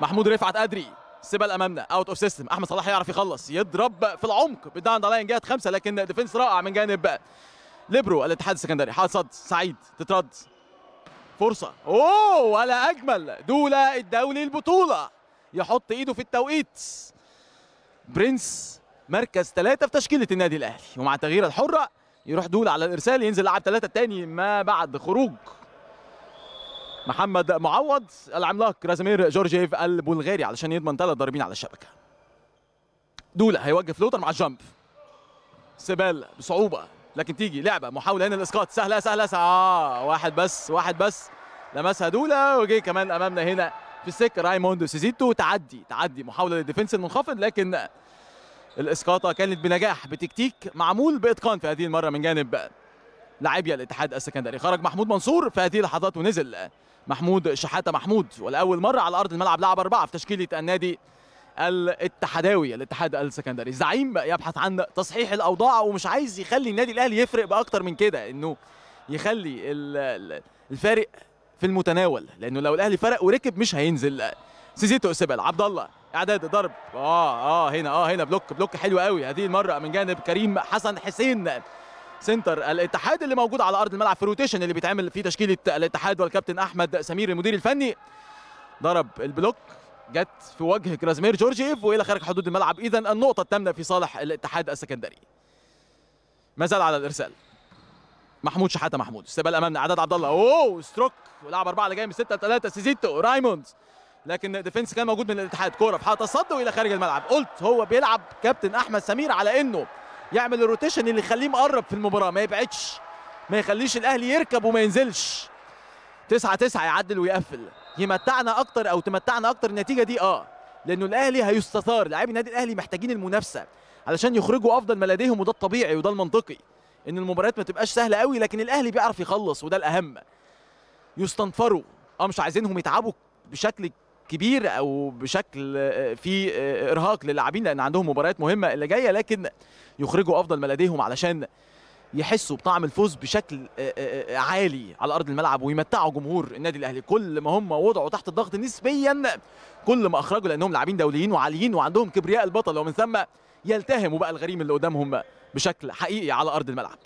محمود رفعت قدري سيبها امامنا اوت اوف سيستم احمد صلاح يعرف يخلص يضرب في العمق بتاع لاين جهه خمسه لكن ديفنس رائع من جانب ليبرو الاتحاد السكندري حاط صد سعيد تترد فرصه اوه ولا اجمل دولا الدولي البطوله يحط ايده في التوقيت برنس مركز ثلاثة في تشكيلة النادي الأهلي ومع التغيير الحرة يروح دول على الإرسال ينزل لاعب ثلاثة تاني ما بعد خروج محمد معوض العملاق رازمير جورجيف البلغاري علشان يضمن ثلاث ضاربين على الشبكه دولا هيوقف لوتر مع الجامب سبال بصعوبه لكن تيجي لعبه محاوله هنا الاسقاط سهله سهله سهله آه، واحد بس واحد بس لمسها دولا وجه كمان امامنا هنا في السكه رايموند سيزيتو تعدي تعدي محاوله للديفنس المنخفض لكن الاسقاطه كانت بنجاح بتكتيك معمول باتقان في هذه المره من جانب لاعبي الاتحاد السكندري خرج محمود منصور في هذه اللحظات ونزل محمود شحاته محمود ولاول مره على ارض الملعب لعب اربعه في تشكيله النادي الاتحداوي الاتحاد السكندري الزعيم يبحث عن تصحيح الاوضاع ومش عايز يخلي النادي الاهلي يفرق باكتر من كده انه يخلي الفارق في المتناول لانه لو الاهلي فرق وركب مش هينزل سيزيتو سبل عبد الله اعداد ضرب اه اه هنا اه هنا بلوك بلوك حلو قوي هذه المره من جانب كريم حسن حسين سنتر الاتحاد اللي موجود على ارض الملعب في الروتيشن اللي بيتعمل في تشكيله الاتحاد والكابتن احمد سمير المدير الفني ضرب البلوك جت في وجه كرازمير جورجيف والى خارج حدود الملعب اذا النقطه الثامنه في صالح الاتحاد السكندري ما زال على الارسال محمود شحاته محمود استقبال امامنا عداد عبد الله اوه ستروك ولعب اربعه اللي جاي من 6 3 سيزيتو رايموند لكن ديفنس كان موجود من الاتحاد كوره في حاله الصد والى خارج الملعب قلت هو بيلعب كابتن احمد سمير على انه يعمل الروتيشن اللي يخليه مقرب في المباراه ما يبعدش ما يخليش الاهلي يركب وما ينزلش تسعة تسعة يعدل ويقفل يمتعنا اكتر او تمتعنا اكتر النتيجه دي اه لانه الاهلي هيستثار لاعبي النادي الاهلي محتاجين المنافسه علشان يخرجوا افضل ما لديهم وده الطبيعي وده المنطقي ان المباريات ما تبقاش سهله قوي لكن الاهلي بيعرف يخلص وده الاهم يستنفروا اه مش عايزينهم يتعبوا بشكل كبير او بشكل آه، آه، في آه، ارهاق للاعبين لان عندهم مباريات مهمه اللي جايه لكن يخرجوا افضل ما لديهم علشان يحسوا بطعم الفوز بشكل عالي على ارض الملعب ويمتعوا جمهور النادي الاهلي كل ما هم وضعوا تحت الضغط نسبيا كل ما اخرجوا لانهم لاعبين دوليين وعاليين وعندهم كبرياء البطل ومن ثم يلتهموا بقى الغريم اللي قدامهم بشكل حقيقي على ارض الملعب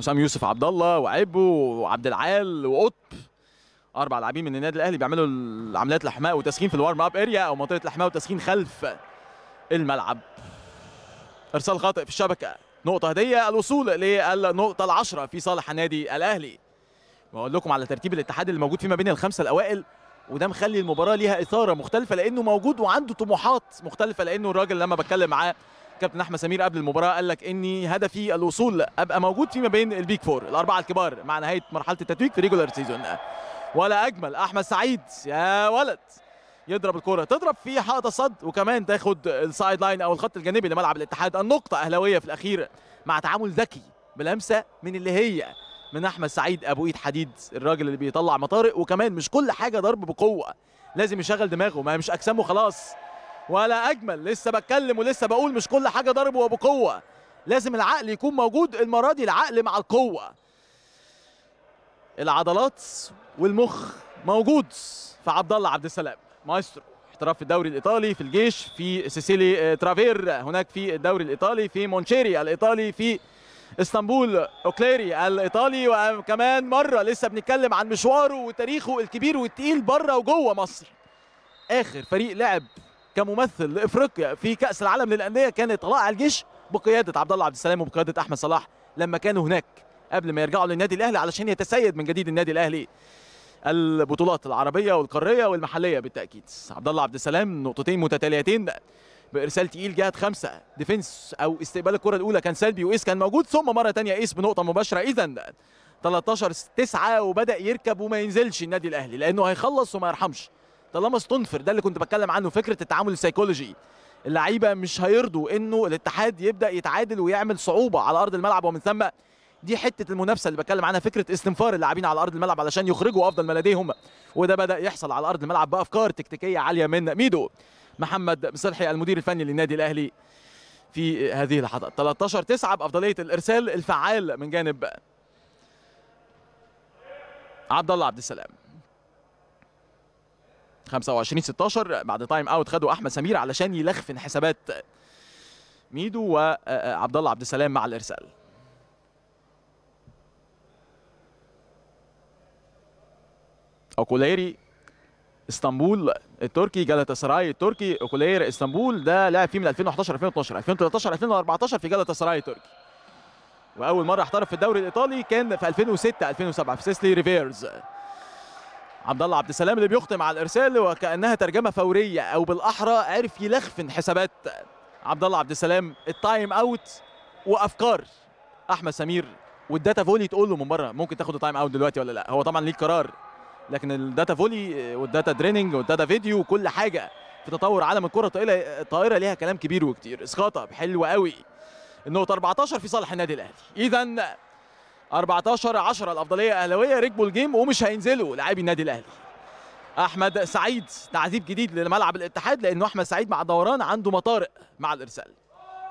حسام يوسف عبد الله وعبو وعبد العال وقطب اربع لاعبين من النادي الاهلي بيعملوا عمليات الاحماء وتسخين في الوارم اب اريا او منطقه الاحماء وتسخين خلف الملعب ارسال خاطئ في الشبكه نقطه هديه الوصول للنقطه العشرة في صالح النادي الاهلي بقول لكم على ترتيب الاتحاد اللي موجود فيه ما بين الخمسه الاوائل وده مخلي المباراه ليها اثاره مختلفه لانه موجود وعنده طموحات مختلفه لانه الراجل لما بتكلم معاه كابتن احمد سمير قبل المباراه قال لك اني هدفي الوصول ابقى موجود فيما بين البيك فور الاربعه الكبار مع نهايه مرحله التتويج في ريجولار سيزون ولا اجمل احمد سعيد يا ولد يضرب الكره تضرب في حائط الصد وكمان تاخد السايد لاين او الخط الجانبي لملعب الاتحاد النقطه اهلاويه في الاخير مع تعامل ذكي بلمسه من اللي هي من احمد سعيد ابو ايد حديد الراجل اللي بيطلع مطارق وكمان مش كل حاجه ضرب بقوه لازم يشغل دماغه ما مش اجسامه خلاص ولا اجمل لسه بتكلم ولسه بقول مش كل حاجه ضرب وبقوه لازم العقل يكون موجود المره دي العقل مع القوه العضلات والمخ موجود في عبد الله عبد السلام مايسترو احتراف في الدوري الايطالي في الجيش في سيسيلي آه، ترافير هناك في الدوري الايطالي في مونشيري الايطالي في اسطنبول اوكليري الايطالي وكمان مره لسه بنتكلم عن مشواره وتاريخه الكبير والتقيل بره وجوه مصر اخر فريق لعب كممثل لافريقيا في كاس العالم للانديه كان طلائع الجيش بقياده عبد الله عبد السلام وبقياده احمد صلاح لما كانوا هناك قبل ما يرجعوا للنادي الاهلي علشان يتسيد من جديد النادي الاهلي البطولات العربيه والقاريه والمحليه بالتاكيد عبد الله عبد السلام نقطتين متتاليتين بارسال تقيل جهه خمسه ديفنس او استقبال الكره الاولى كان سلبي وايس كان موجود ثم مره ثانيه ايس بنقطه مباشره اذا 13 9 وبدا يركب وما ينزلش النادي الاهلي لانه هيخلص وما يرحمش طالما استنفر ده اللي كنت بتكلم عنه فكره التعامل السيكولوجي اللعيبه مش هيرضوا انه الاتحاد يبدا يتعادل ويعمل صعوبه على ارض الملعب ومن ثم دي حته المنافسه اللي بتكلم عنها فكره استنفار اللاعبين على ارض الملعب علشان يخرجوا افضل ما لديهم وده بدا يحصل على ارض الملعب بافكار تكتيكيه عاليه من ميدو محمد مصلحي المدير الفني للنادي الاهلي في هذه اللحظات 13 9 بافضليه الارسال الفعال من جانب عبد الله عبد السلام 25 16 بعد تايم اوت خده احمد سمير علشان يلخفن حسابات ميدو وعبد آه، آه، الله عبد السلام مع الارسال اوكوليري اسطنبول التركي جالاتا سراي التركي اوكولير اسطنبول ده لعب فيه من 2011 2012 2013 2014 في جالاتا سراي التركي واول مره احترف في الدوري الايطالي كان في 2006 2007 في سيسلي ريفيرز عبد الله عبد السلام اللي بيختم على الارسال وكانها ترجمه فوريه او بالاحرى عرف يلخفن حسابات عبد الله عبد السلام التايم اوت وافكار احمد سمير والداتا فولي تقول له من بره ممكن تاخد التايم اوت دلوقتي ولا لا هو طبعا ليه القرار لكن الداتا فولي والداتا دريننج والداتا فيديو وكل حاجه في تطور عالم الكره الطائره الطائره ليها كلام كبير وكتير اسقاطه حلوه قوي النقطه 14 في صالح النادي الاهلي اذا 14 10 الافضليه الاهلاويه ركبوا الجيم ومش هينزلوا لاعبي النادي الاهلي احمد سعيد تعذيب جديد لملعب الاتحاد لانه احمد سعيد مع دوران عنده مطارق مع الارسال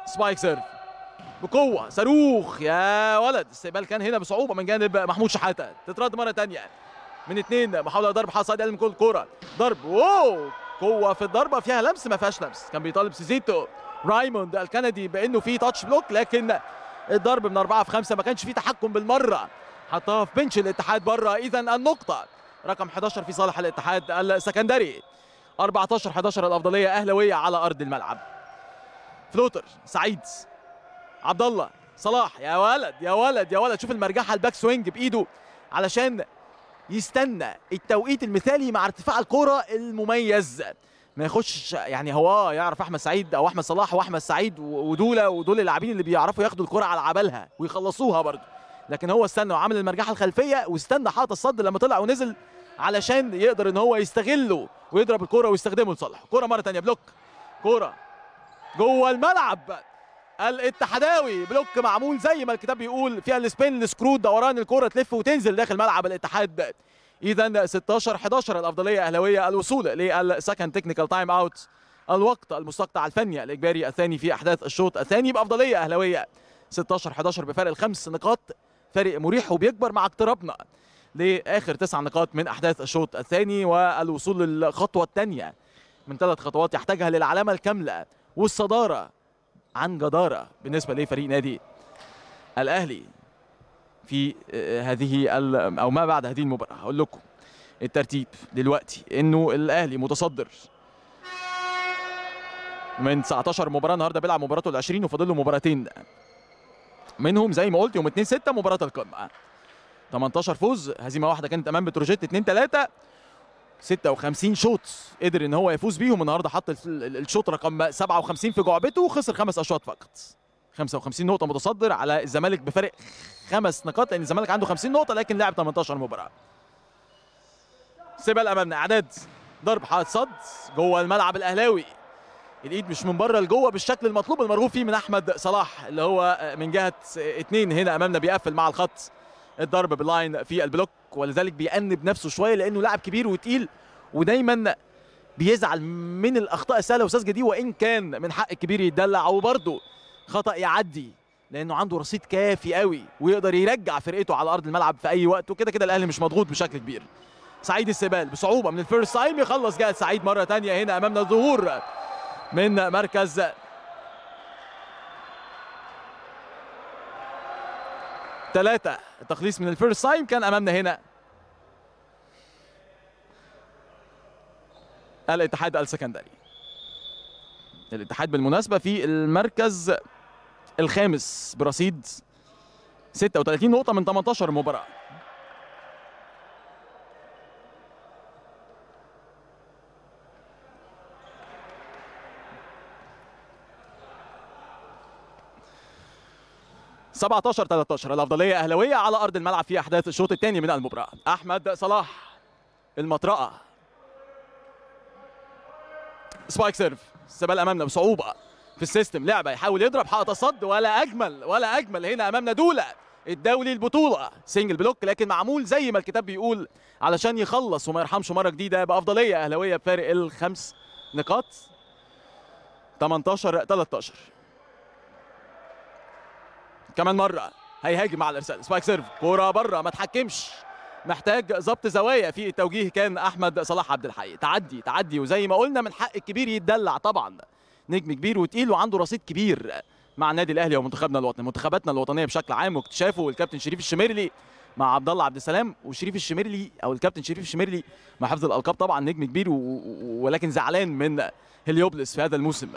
سبايك سيرف بقوه صاروخ يا ولد استقبال كان هنا بصعوبه من جانب محمود شحاته تترد مره ثانيه من اثنين محاوله ضرب حصاد قال من كل كوره ضرب اوه قوه في الضربه فيها لمس ما فيهاش لمس كان بيطالب سيزيتو رايموند الكندي بانه في تاتش بلوك لكن الضرب من أربعة في خمسة ما كانش فيه تحكم بالمرة حطها في بنش الاتحاد بره إذا النقطة رقم 11 في صالح الاتحاد السكندري 14 11 الأفضلية أهلوية على أرض الملعب فلوتر سعيد عبد الله صلاح يا ولد يا ولد يا ولد شوف المرجحة الباك سوينج بإيده علشان يستنى التوقيت المثالي مع ارتفاع الكرة المميز ما يخش يعني هو اه يعرف احمد سعيد او احمد صلاح واحمد سعيد ودولا ودول اللاعبين اللي بيعرفوا ياخدوا الكره على عبالها ويخلصوها برضه لكن هو استنى وعمل المرجحه الخلفيه واستنى حاطط الصد لما طلع ونزل علشان يقدر ان هو يستغله ويضرب الكره ويستخدمه لصالحه كره مره ثانيه بلوك كره جوه الملعب الاتحداوي بلوك معمول زي ما الكتاب بيقول فيها السبين السكرو دوران الكره تلف وتنزل داخل ملعب الاتحاد اذا 16 11 الافضليه الاهلاويه الوصول للسكند تكنيكال تايم اوت الوقت المستقطع الفني الاجباري الثاني في احداث الشوط الثاني بافضليه اهلاويه 16 11 بفارق الخمس نقاط فارق مريح وبيكبر مع اقترابنا لاخر تسع نقاط من احداث الشوط الثاني والوصول للخطوه الثانيه من ثلاث خطوات يحتاجها للعلامه الكامله والصداره عن جداره بالنسبه لفريق نادي الاهلي في آه، هذه او ما بعد هذه المباراه هقول لكم الترتيب دلوقتي انه الاهلي متصدر من 19 مباراه النهارده بيلعب مباراته ال 20 وفاضل له مباراتين منهم زي ما قلت يوم 2 6 مباراه القمه 18 فوز هزيمه واحده كانت امام بتروجيت 2 3 56 شوط قدر ان هو يفوز بيهم النهارده حط الشوط رقم 57 في جعبته وخسر خمس اشواط فقط 55 نقطه متصدر على الزمالك بفارق خمس نقاط لان الزمالك عنده 50 نقطه لكن لعب 18 مباراه سيبها امامنا اعداد ضرب حائط صد جوه الملعب الاهلاوي الايد مش من بره لجوه بالشكل المطلوب المرغوب فيه من احمد صلاح اللي هو من جهه اتنين هنا امامنا بيقفل مع الخط الضرب باللاين في البلوك ولذلك بيأنب نفسه شويه لانه لاعب كبير وتقيل ودايما بيزعل من الاخطاء السهله والساذجه دي وان كان من حق الكبير يتدلع وبرضه خطا يعدي لانه عنده رصيد كافي قوي ويقدر يرجع فرقته على ارض الملعب في اي وقت وكده كده الاهلي مش مضغوط بشكل كبير سعيد السبال بصعوبه من الفيرست تايم يخلص جهد سعيد مره ثانيه هنا امامنا الظهور من مركز ثلاثة التخليص من الفيرست تايم كان امامنا هنا الاتحاد السكندري الاتحاد بالمناسبة في المركز الخامس برصيد 36 نقطة من 18 مباراة سبعة عشر 13 الأفضلية أهلوية على أرض الملعب في أحداث الشوط الثاني من المباراة أحمد صلاح المطرقة سبايك سيرف سبال أمامنا بصعوبة في السيستم لعبه يحاول يضرب حاطه صد ولا اجمل ولا اجمل هنا امامنا دوله الدولي البطوله سنجل بلوك لكن معمول زي ما الكتاب بيقول علشان يخلص وما يرحمش مره جديده بافضليه اهلاويه بفارق الخمس نقاط 18 13 كمان مره هيهاجم على الارسال سبايك سيرف كوره بره ما تحكمش محتاج ظبط زوايا في التوجيه كان احمد صلاح عبد الحي تعدي تعدي وزي ما قلنا من حق الكبير يتدلع طبعا نجم كبير وتقيل وعنده رصيد كبير مع النادي الاهلي ومنتخبنا الوطني منتخباتنا الوطنيه بشكل عام واكتشافه الكابتن شريف الشميرلي مع عبد الله عبد السلام وشريف الشميرلي او الكابتن شريف الشميرلي مع حفظ الالقاب طبعا نجم كبير و... ولكن زعلان من هليوبلس في هذا الموسم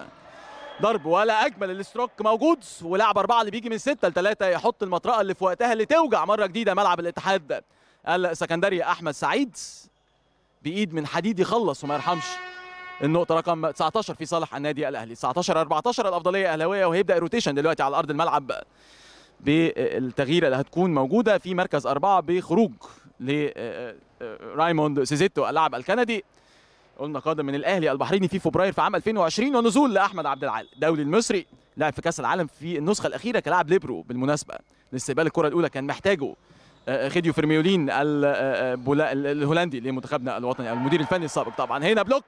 ضرب ولا اجمل الاستروك موجود ولعب اربعه اللي بيجي من سته لثلاثه يحط المطرقه اللي في وقتها اللي توجع مره جديده ملعب الاتحاد السكندري احمد سعيد بايد من حديد يخلص وما يرحمش النقطه رقم 19 في صالح النادي الاهلي 19 14 الافضليه اهلاويه وهيبدا روتيشن دلوقتي على ارض الملعب بالتغيير اللي هتكون موجوده في مركز أربعة بخروج لرايموند آه، آه، سيزيتو اللاعب الكندي قلنا قادم من الاهلي البحريني في فبراير في عام 2020 ونزول لاحمد عبد العال الدولي المصري لعب في كاس العالم في النسخه الاخيره كلاعب ليبرو بالمناسبه لاستقبال الكره الاولى كان محتاجه آه، خديو فيرميولين الهولندي لمنتخبنا الوطني المدير الفني السابق طبعا هنا بلوك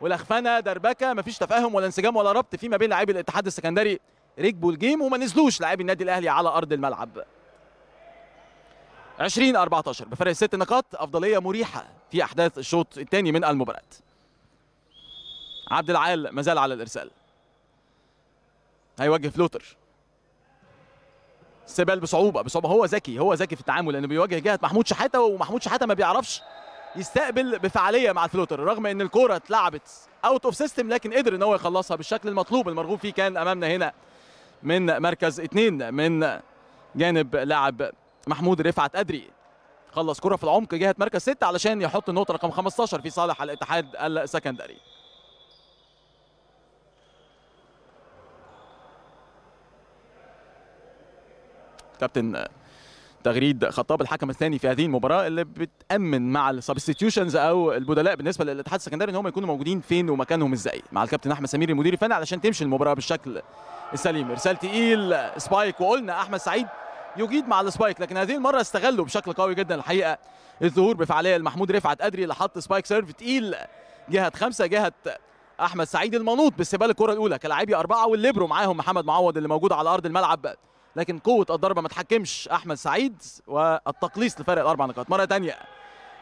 ولخفنه دربكه مفيش تفاهم ولا انسجام ولا ربط فيما بين لاعبي الاتحاد السكندري ركبوا الجيم وما نزلوش لاعبي النادي الاهلي على ارض الملعب 20 14 بفرق ست نقاط افضليه مريحه في احداث الشوط الثاني من المباراه عبد العال مازال على الارسال هيوجه فلوتر سيبال بصعوبه بصعوبه هو ذكي هو ذكي في التعامل لانه بيواجه جهه محمود شحاته ومحمود شحاته ما بيعرفش يستقبل بفعاليه مع الفلوتر رغم ان الكوره اتلعبت اوت اوف سيستم لكن قدر ان هو يخلصها بالشكل المطلوب المرغوب فيه كان امامنا هنا من مركز اثنين من جانب لاعب محمود رفعت أدري خلص كرة في العمق جهة مركز ستة علشان يحط النقطة رقم 15 في صالح الاتحاد السكندري كابتن تغريد خطاب الحكم الثاني في هذه المباراه اللي بتامن مع السبستيوشنز او البدلاء بالنسبه للاتحاد السكندري ان هم يكونوا موجودين فين ومكانهم ازاي مع الكابتن احمد سمير المدير الفني علشان تمشي المباراه بالشكل السليم ارسال تقيل سبايك وقلنا احمد سعيد يجيد مع السبايك لكن هذه المره استغلوا بشكل قوي جدا الحقيقه الظهور بفعاليه لمحمود رفعت قدري اللي حط سبايك سيرف تقيل جهه خمسه جهه احمد سعيد المنوط باستقبال الكره الاولى كلاعبي اربعه والليبرو معاهم محمد معوض اللي موجود على ارض الملعب لكن قوه الضربه ما تحكمش احمد سعيد والتقليص لفرق الاربع نقاط مره ثانيه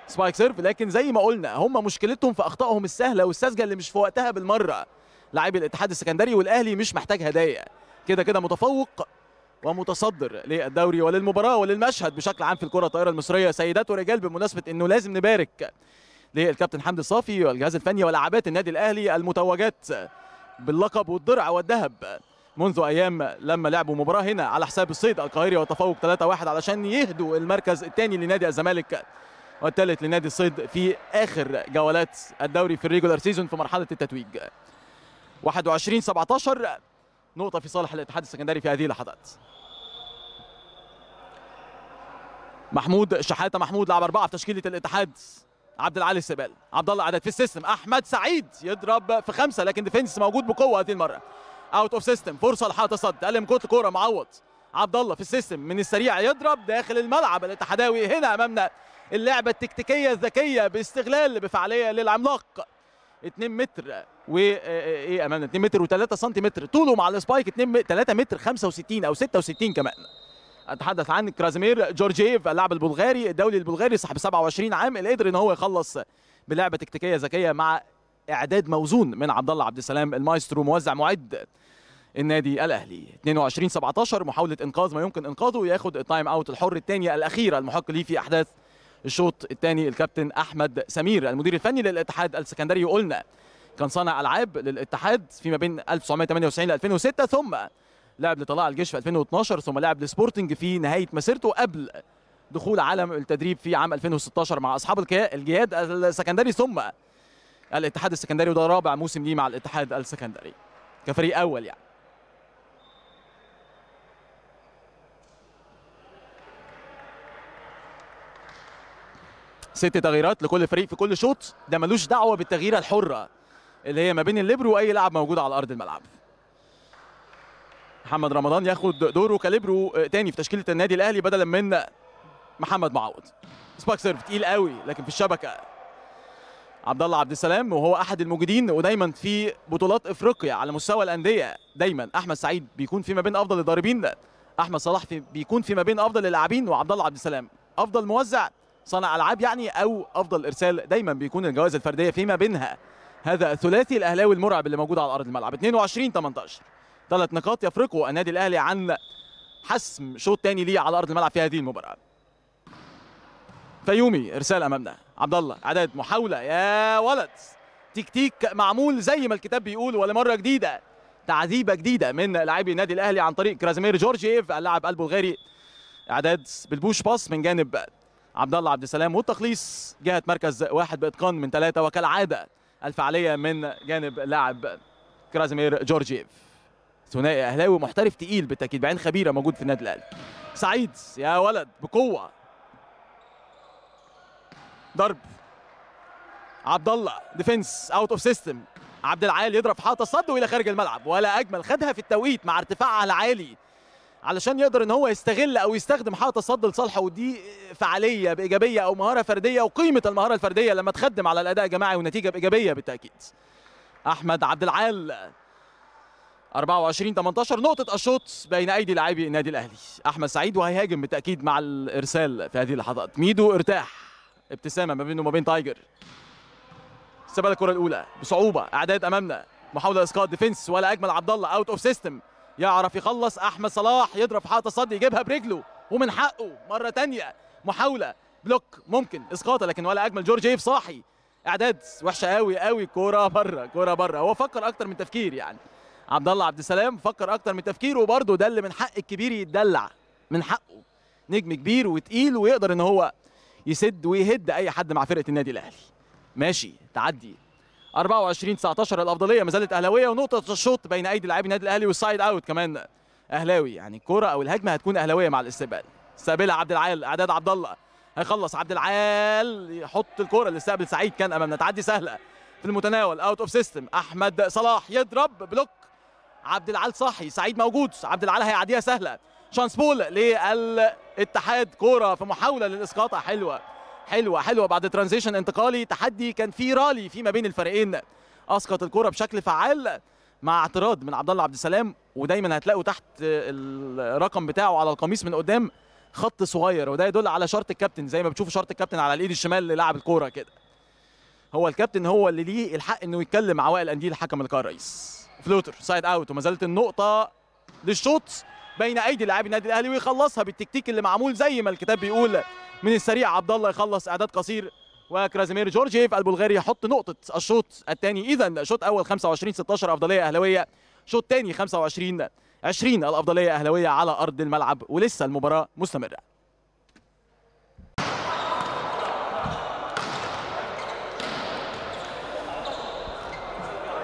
سبايك سيرف لكن زي ما قلنا هم مشكلتهم في اخطائهم السهله والساذجه اللي مش في وقتها بالمره لاعب الاتحاد السكندري والاهلي مش محتاج هدايا كده كده متفوق ومتصدر للدوري وللمباراه وللمشهد بشكل عام في الكره الطائره المصريه سيدات ورجال بمناسبه انه لازم نبارك للكابتن حمدي الصافي والجهاز الفني ولاعبات النادي الاهلي المتوجات باللقب والدرع والذهب منذ ايام لما لعبوا مباراه هنا على حساب الصيد القاهري وتفوق 3-1 علشان يهدوا المركز الثاني لنادي الزمالك والثالث لنادي الصيد في اخر جولات الدوري في الريجولار سيزون في مرحله التتويج 21 17 نقطه في صالح الاتحاد السكندري في هذه اللحظات محمود شحاته محمود لعب اربعه في تشكيله الاتحاد عبد العالي السبال عبد الله عدد في السيستم احمد سعيد يضرب في خمسه لكن ديفنس موجود بقوه هذه المره اوت اوف سيستم فرصه لحاطه صد قال كوت كوره معوض عبد الله في السيستم من السريع يضرب داخل الملعب الاتحداوي هنا امامنا اللعبه التكتيكيه الذكيه باستغلال بفعاليه للعملاق 2 متر و ايه, إيه-, إيه امامنا 2 متر و3 سنتيمتر طوله مع السبايك 2 3 متر 65 او 66 كمان اتحدث عن كرازيمير جورجيف اللاعب البلغاري الدولي البلغاري صاحب 27 عام اللي قدر ان هو يخلص بلعبه تكتيكيه ذكيه مع اعداد موزون من عبد الله عبد السلام المايسترو موزع معد النادي الاهلي 22 17 محاوله انقاذ ما يمكن انقاذه ياخد التايم اوت الحر الثانيه الاخيره المحق ليه في احداث الشوط الثاني الكابتن احمد سمير المدير الفني للاتحاد السكندري وقلنا كان صانع العاب للاتحاد فيما بين 1998 ل 2006 ثم لعب لطلائع الجيش في 2012 ثم لعب لسبورتنج في نهايه مسيرته قبل دخول عالم التدريب في عام 2016 مع اصحاب الجياد السكندري ثم الاتحاد السكندري وده رابع موسم ليه مع الاتحاد السكندري كفريق اول يعني ست تغييرات لكل فريق في كل شوط ده ملوش دعوه بالتغييره الحره اللي هي ما بين الليبرو واي لاعب موجود على ارض الملعب محمد رمضان ياخد دوره كليبرو آه، تاني في تشكيله النادي الاهلي بدلا من محمد معوض سباك سيرف تقيل قوي لكن في الشبكه عبد الله عبد السلام وهو احد الموجودين ودايما في بطولات افريقيا على مستوى الانديه دايما احمد سعيد بيكون في ما بين افضل الضاربين احمد صلاح في بيكون في ما بين افضل اللاعبين وعبد الله عبد السلام افضل موزع صانع العاب يعني او افضل ارسال دايما بيكون الجوائز الفرديه فيما بينها هذا الثلاثي الاهلاوي المرعب اللي موجود على ارض الملعب 22 18 ثلاث نقاط يفرقوا النادي الاهلي عن حسم شوط ثاني ليه على ارض الملعب في هذه المباراه فيومي ارسال امامنا عبد الله عدد محاوله يا ولد تكتيك معمول زي ما الكتاب بيقول ولمره جديده تعذيبه جديده من لاعبي النادي الاهلي عن طريق كرازيمير جورجيف اللاعب البلغاري اعداد بالبوش باس من جانب عبد الله عبد السلام والتخليص جهه مركز واحد باتقان من ثلاثه وكالعاده الفعاليه من جانب لاعب كرازيمير جورجيف ثنائي اهلاوي محترف تقيل بالتاكيد بعين خبيره موجود في النادي الاهلي سعيد يا ولد بقوه ضرب عبد الله ديفنس اوت اوف سيستم عبد العال يضرب حاطه صد والى خارج الملعب ولا اجمل خدها في التوقيت مع ارتفاعها العالي علشان يقدر ان هو يستغل او يستخدم حاطه صد لصالحه ودي فعاليه بايجابيه او مهاره فرديه وقيمه المهاره الفرديه لما تخدم على الاداء الجماعي ونتيجه بايجابيه بالتاكيد احمد عبد العال 24 18 نقطة الشوط بين أيدي لاعبي النادي الأهلي، أحمد سعيد وهيهاجم بالتأكيد مع الإرسال في هذه اللحظات، ميدو ارتاح ابتسامه ما بينه وما بين تايجر استبدل الكره الاولى بصعوبه اعداد امامنا محاوله اسقاط ديفنس ولا اجمل عبد الله اوت اوف سيستم يعرف يخلص احمد صلاح يضرب حائط الصد يجيبها برجله ومن حقه مره ثانيه محاوله بلوك ممكن اسقاطه لكن ولا اجمل جورج ايف صاحي اعداد وحشه قوي قوي كوره بره كوره بره هو فكر اكتر من تفكير يعني عبد الله عبد السلام فكر اكتر من تفكير وبرده ده اللي من حق الكبير يتدلع من حقه نجم كبير وتقيل ويقدر ان هو يسد ويهد اي حد مع فرقه النادي الاهلي ماشي تعدي 24 19 الافضليه ما زالت اهلاويه ونقطه الشوط بين ايدي لاعبي النادي الاهلي والسايد اوت كمان اهلاوي يعني الكره او الهجمه هتكون اهلاويه مع الاستقبال استقبلها عبد العال اعداد عبد الله هيخلص عبد العال يحط الكره اللي استقبل سعيد كان امامنا تعدي سهله في المتناول اوت اوف سيستم احمد صلاح يضرب بلوك عبد العال صحي سعيد موجود عبد العال هيعديها سهله شانس بول لل اتحاد كوره في محاوله للاسقاط حلوه حلوه حلوه بعد ترانزيشن انتقالي تحدي كان في رالي فيما بين الفريقين اسقط الكوره بشكل فعال مع اعتراض من عبد الله عبد السلام ودايما هتلاقوا تحت الرقم بتاعه على القميص من قدام خط صغير وده يدل على شرط الكابتن زي ما بتشوفوا شرط الكابتن على الايد الشمال للاعب الكوره كده هو الكابتن هو اللي ليه الحق انه يتكلم مع وائل انديل حكم كان الرئيس فلوتر سايد اوت وما زالت النقطه للشوط بين ايدي لاعبي النادي الاهلي ويخلصها بالتكتيك اللي معمول زي ما الكتاب بيقول من السريع عبد الله يخلص اعداد قصير وكرازيمير جورجيف البلغاري يحط نقطه الشوط الثاني اذا شوط اول 25 16 افضليه اهلاويه شوط ثاني 25 20 الافضليه اهلاويه على ارض الملعب ولسه المباراه مستمره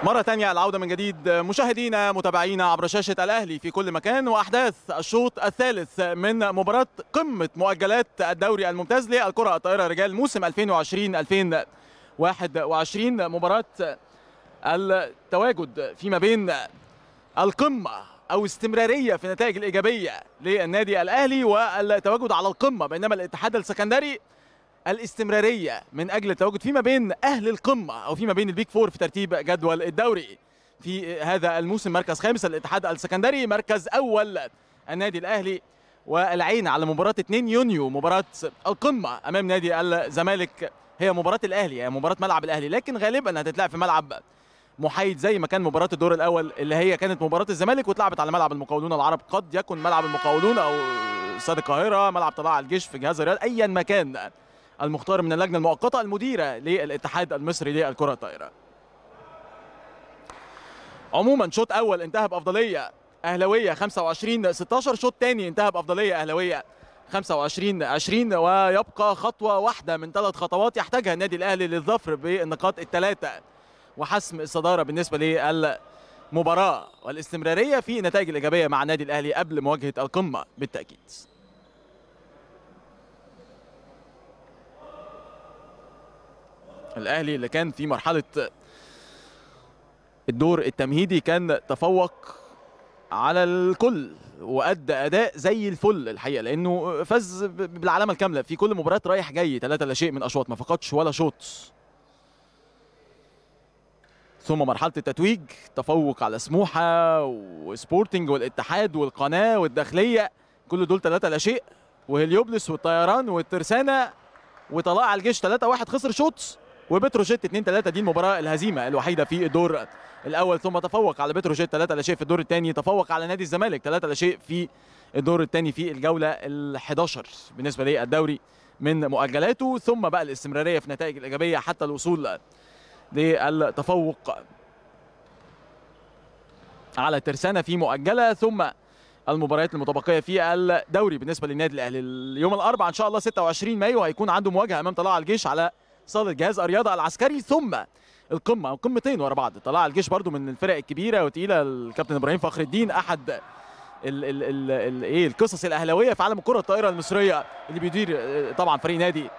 مرة تانية العودة من جديد مشاهدينا متابعينا عبر شاشة الأهلي في كل مكان وأحداث الشوط الثالث من مباراة قمة مؤجلات الدوري الممتاز للكرة الطائرة رجال موسم 2020-2021 مباراة التواجد فيما بين القمة أو استمرارية في النتائج الإيجابية للنادي الأهلي والتواجد على القمة بينما الاتحاد السكندري الاستمراريه من اجل التواجد فيما بين اهل القمه او فيما بين البيك فور في ترتيب جدول الدوري في هذا الموسم مركز خامس الاتحاد السكندري مركز اول النادي الاهلي والعين على مباراه 2 يونيو مباراه القمه امام نادي الزمالك هي مباراه الاهلي هي مباراه ملعب الاهلي لكن غالبا هتتلعب في ملعب محايد زي ما كان مباراه الدور الاول اللي هي كانت مباراه الزمالك واتلعبت على ملعب المقاولون العرب قد يكن ملعب المقاولون او استاد القاهره ملعب طلائع الجيش في جهاز الرياض ايا ما كان المختار من اللجنة المؤقتة المديرة للاتحاد المصري للكرة الطائرة عموما شوط أول انتهى بأفضلية أهلوية 25 16 شوط تاني انتهى بأفضلية أهلوية 25 20 ويبقى خطوة واحدة من ثلاث خطوات يحتاجها النادي الأهلي للظفر بالنقاط الثلاثة وحسم الصدارة بالنسبة للمباراة والاستمرارية في النتائج الإيجابية مع النادي الأهلي قبل مواجهة القمة بالتأكيد الاهلي اللي كان في مرحله الدور التمهيدي كان تفوق على الكل وادى اداء زي الفل الحقيقه لانه فاز بالعلامه الكامله في كل مباراه رايح جاي ثلاثه لا شيء من اشواط ما فقدش ولا شوط ثم مرحله التتويج تفوق على سموحه وسبورتنج والاتحاد والقناه والداخليه كل دول ثلاثه لا شيء وهليوبلس والطيران والترسانه وطلائع الجيش 3 1 خسر شوتس وبتروجيت 2 3 دي المباراه الهزيمه الوحيده في الدور الاول ثم تفوق على بتروجيت 3 لا شيء في الدور الثاني تفوق على نادي الزمالك 3 لا شيء في الدور الثاني في الجوله ال11 بالنسبه للدوري من مؤجلاته ثم بقى الاستمراريه في النتائج الايجابيه حتى الوصول للتفوق على ترسانه في مؤجله ثم المباريات المتبقيه في الدوري بالنسبه للنادي الاهلي اليوم الاربعاء ان شاء الله 26 مايو هيكون عنده مواجهه امام طلائع الجيش على صالة جهاز الرياضة العسكري ثم القمة أو قمتين ورا بعض طلع الجيش برضو من الفرق الكبيرة وتقيلة الكابتن إبراهيم فخر الدين أحد ال ال ال ال ايه القصص الاهلاويه في عالم الكره الطائره المصريه اللي بيدير آه، طبعا فريق نادي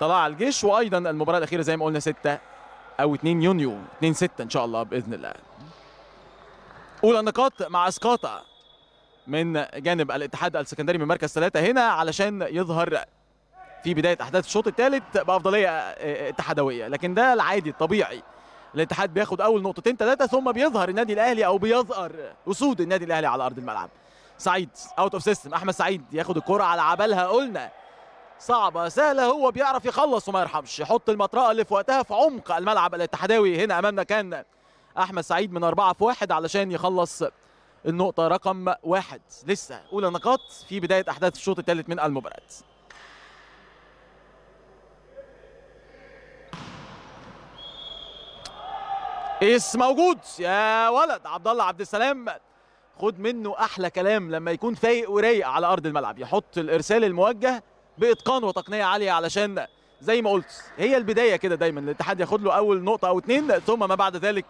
طلع الجيش وايضا المباراه الاخيره زي ما قلنا 6 او 2 يونيو 2 6 ان شاء الله باذن الله اولى النقاط مع اسقاطه من جانب الاتحاد السكندري من مركز ثلاثة هنا علشان يظهر في بدايه احداث الشوط الثالث بافضليه آه، آه، اتحادويه لكن ده العادي الطبيعي الاتحاد بياخد اول نقطتين ثلاثه ثم بيظهر النادي الاهلي او بيظهر اسود النادي الاهلي على ارض الملعب سعيد اوت اوف سيستم احمد سعيد ياخد الكره على عبالها قلنا صعبه سهله هو بيعرف يخلص وما يرحمش يحط المطرقه اللي في وقتها في عمق الملعب الاتحاداوي هنا امامنا كان احمد سعيد من أربعة في واحد علشان يخلص النقطه رقم واحد لسه اولى نقاط في بدايه احداث الشوط الثالث من المباراه اس موجود يا ولد عبد الله عبد السلام خد منه احلى كلام لما يكون فايق ورايق على ارض الملعب يحط الارسال الموجه باتقان وتقنيه عاليه علشان زي ما قلت هي البدايه كده دايما الاتحاد ياخد له اول نقطه او اتنين ثم ما بعد ذلك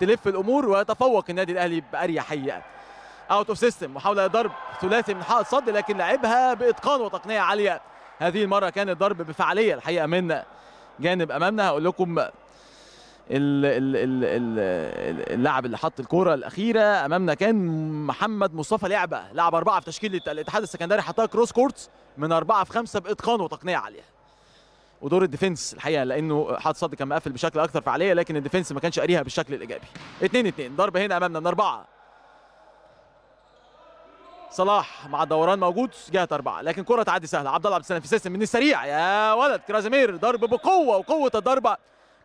تلف الامور ويتفوق النادي الاهلي باريحيه اوت اوف سيستم محاوله ضرب ثلاثي من حائط صد لكن لعبها باتقان وتقنيه عاليه هذه المره كان الضرب بفعاليه الحقيقه من جانب امامنا هقول لكم اللاعب اللي حط الكره الاخيره امامنا كان محمد مصطفى لعبه لعب اربعه في تشكيل الاتحاد السكندري حطها كروس كورتس من اربعه في خمسه باتقان وتقنيه عاليه ودور الديفنس الحقيقه لانه حاط صد كان مقفل بشكل اكثر فعاليه لكن الديفنس ما كانش قاريها بالشكل الايجابي 2 2 ضربه هنا امامنا من اربعه صلاح مع الدوران موجود جهه اربعه لكن كره تعدي سهله عبد الله عبد السلام في سيستم من السريع يا ولد كرازيمير ضرب بقوه وقوه الضربه